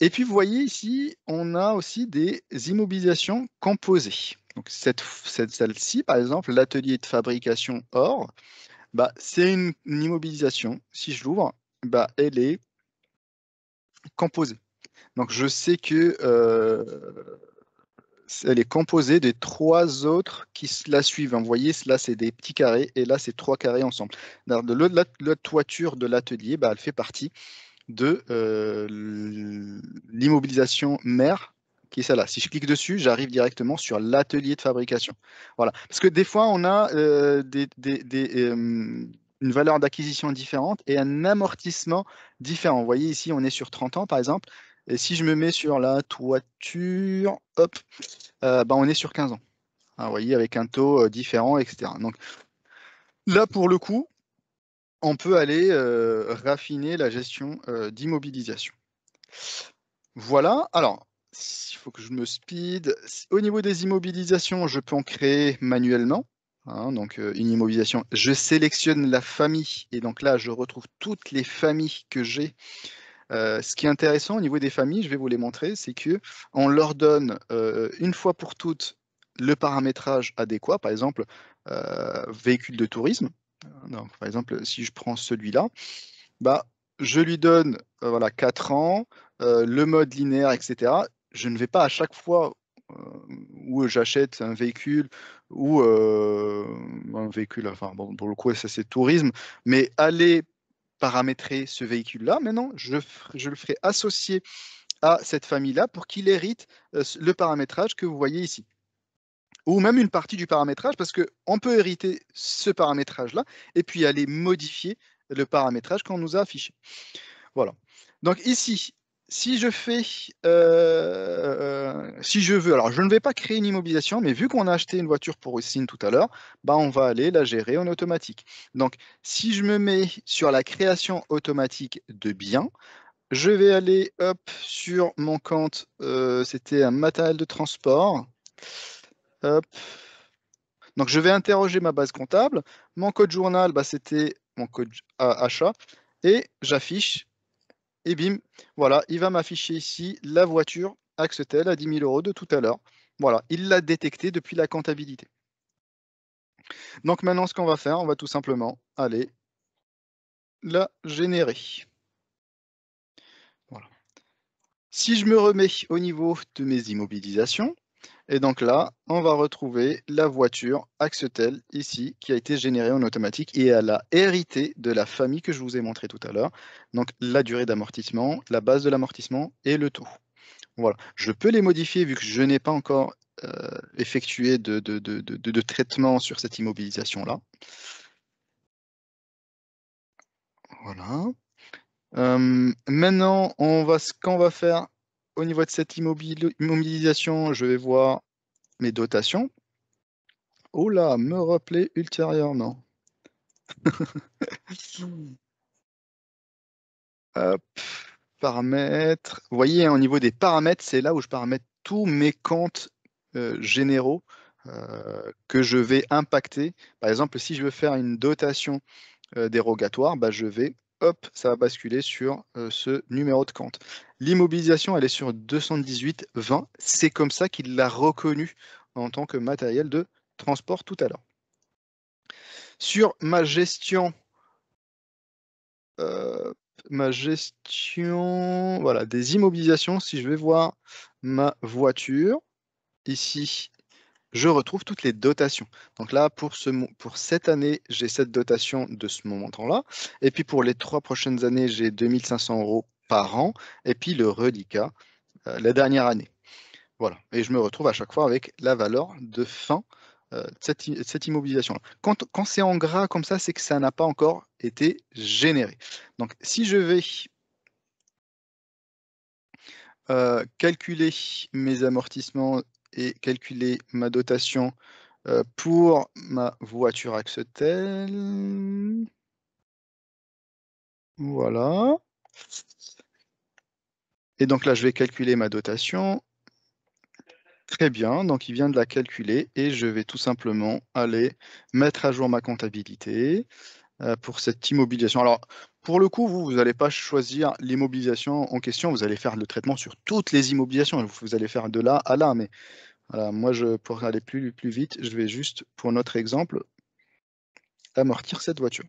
Et puis, vous voyez ici, on a aussi des immobilisations composées. Donc, cette, celle-ci, par exemple, l'atelier de fabrication or, bah, c'est une, immobilisation. Si je l'ouvre, bah, elle est composée. Donc, je sais que euh, elle est composée des trois autres qui la suivent. Vous voyez, là, c'est des petits carrés et là, c'est trois carrés ensemble. la, toiture de l'atelier, bah, elle fait partie de euh, l'immobilisation mère qui est celle-là. Si je clique dessus, j'arrive directement sur l'atelier de fabrication. Voilà. Parce que des fois, on a euh, euh, une valeur d'acquisition différente et un amortissement différent. Vous voyez ici, on est sur 30 ans, par exemple. Et si je me mets sur la toiture, hop, euh, bah, on est sur 15 ans. Ah, vous voyez, avec un taux euh, différent, etc. Donc là, pour le coup, on peut aller euh, raffiner la gestion d'immobilisation. Voilà. Alors, il faut que je me speed. Au niveau des immobilisations, je peux en créer manuellement. Hein, donc une immobilisation. Je sélectionne la famille et donc là, je retrouve toutes les familles que j'ai euh, ce qui est intéressant au niveau des familles, je vais vous les montrer, c'est que on leur donne euh, une fois pour toutes le paramétrage adéquat, par exemple euh, véhicule de tourisme. Donc, par exemple, si je prends celui-là, bah, je lui donne voilà 4 ans, le mode linéaire, etc. Je ne vais pas à chaque fois où j'achète un véhicule ou un véhicule, enfin bon, pour le coup ça c'est tourisme, mais aller paramétrer ce véhicule-là. Maintenant, je, le ferai associer à cette famille-là pour qu'il hérite euh, le paramétrage que vous voyez ici. Ou même une partie du paramétrage, parce qu'on peut hériter ce paramétrage-là et puis aller modifier le paramétrage qu'on nous a affiché. Voilà. Donc ici, si je fais, euh, si je veux, alors je ne vais pas créer une immobilisation, mais vu qu'on a acheté une voiture pour Austin tout à l'heure, bah on va aller la gérer en automatique. Donc, si je me mets sur la création automatique de biens, je vais aller sur mon compte, euh, c'était un matériel de transport. Donc, je vais interroger ma base comptable. Mon code journal, bah, c'était mon code euh, achat. Et j'affiche et bim, voilà, il va m'afficher ici la voiture Axetel à 10 000 euros de tout à l'heure. Voilà, il l'a détecté depuis la comptabilité. Donc maintenant, ce qu'on va faire, on va tout simplement aller la générer. Voilà. Si je me remets au niveau de mes immobilisations, et donc là, on va retrouver la voiture Axetel ici qui a été générée en automatique et elle a hérité de la famille que je vous ai montré tout à l'heure. Donc la durée d'amortissement, la base de l'amortissement et le taux. Voilà, je peux les modifier vu que je n'ai pas encore euh, effectué de, traitement sur cette immobilisation-là. Voilà. Euh, maintenant, on ce qu'on va faire, au niveau de cette immobilisation, je vais voir mes dotations. Oh là, me rappeler ultérieurement. <laughs> Hop, paramètres. Vous voyez, hein, au niveau des paramètres, c'est là où je paramètre tous mes comptes euh, généraux euh, que je vais impacter. Par exemple, si je veux faire une dotation euh, dérogatoire, bah, je vais hop, ça va basculer sur euh, ce numéro de compte. L'immobilisation, elle est sur 218-20. C'est comme ça qu'il l'a reconnu en tant que matériel de transport tout à l'heure. Sur ma gestion, euh, ma gestion voilà, des immobilisations, si je vais voir ma voiture, ici, je retrouve toutes les dotations. Donc là, pour, cette année, j'ai cette dotation de ce moment là Et puis pour les trois prochaines années, j'ai 2500 euros par an. Et puis le reliquat, euh, la dernière année. Voilà. Et je me retrouve à chaque fois avec la valeur de fin euh, de cette, immobilisation Quand, c'est en gras comme ça, c'est que ça n'a pas encore été généré. Donc si je vais euh, calculer mes amortissements et calculer ma dotation euh, pour ma voiture Axetel. Voilà. Et donc là, je vais calculer ma dotation. Très bien, donc il vient de la calculer et je vais tout simplement aller mettre à jour ma comptabilité euh, pour cette immobilisation. Alors, pour le coup, vous, vous n'allez pas choisir l'immobilisation en question, vous allez faire le traitement sur toutes les immobilisations, vous allez faire de là à là, mais moi, je, pour aller plus, plus vite, je vais juste, pour notre exemple, amortir cette voiture.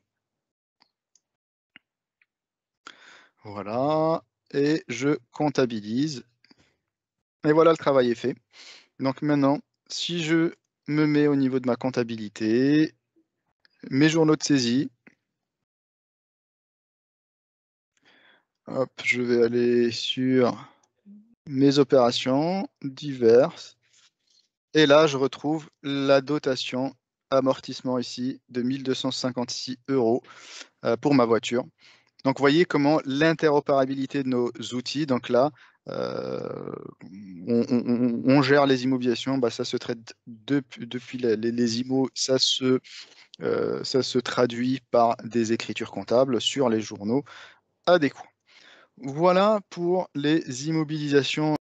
Voilà, et je comptabilise. Et voilà, le travail est fait. Donc maintenant, si je me mets au niveau de ma comptabilité, mes journaux de saisie, je vais aller sur mes opérations diverses. Et là, je retrouve la dotation amortissement ici de 1256 euros euh, pour ma voiture. Donc, vous voyez comment l'interopérabilité de nos outils, donc là, euh, on, gère les immobilisations, bah, ça se traite depuis les, les ça se, euh, ça se traduit par des écritures comptables sur les journaux à des coûts. Voilà pour les immobilisations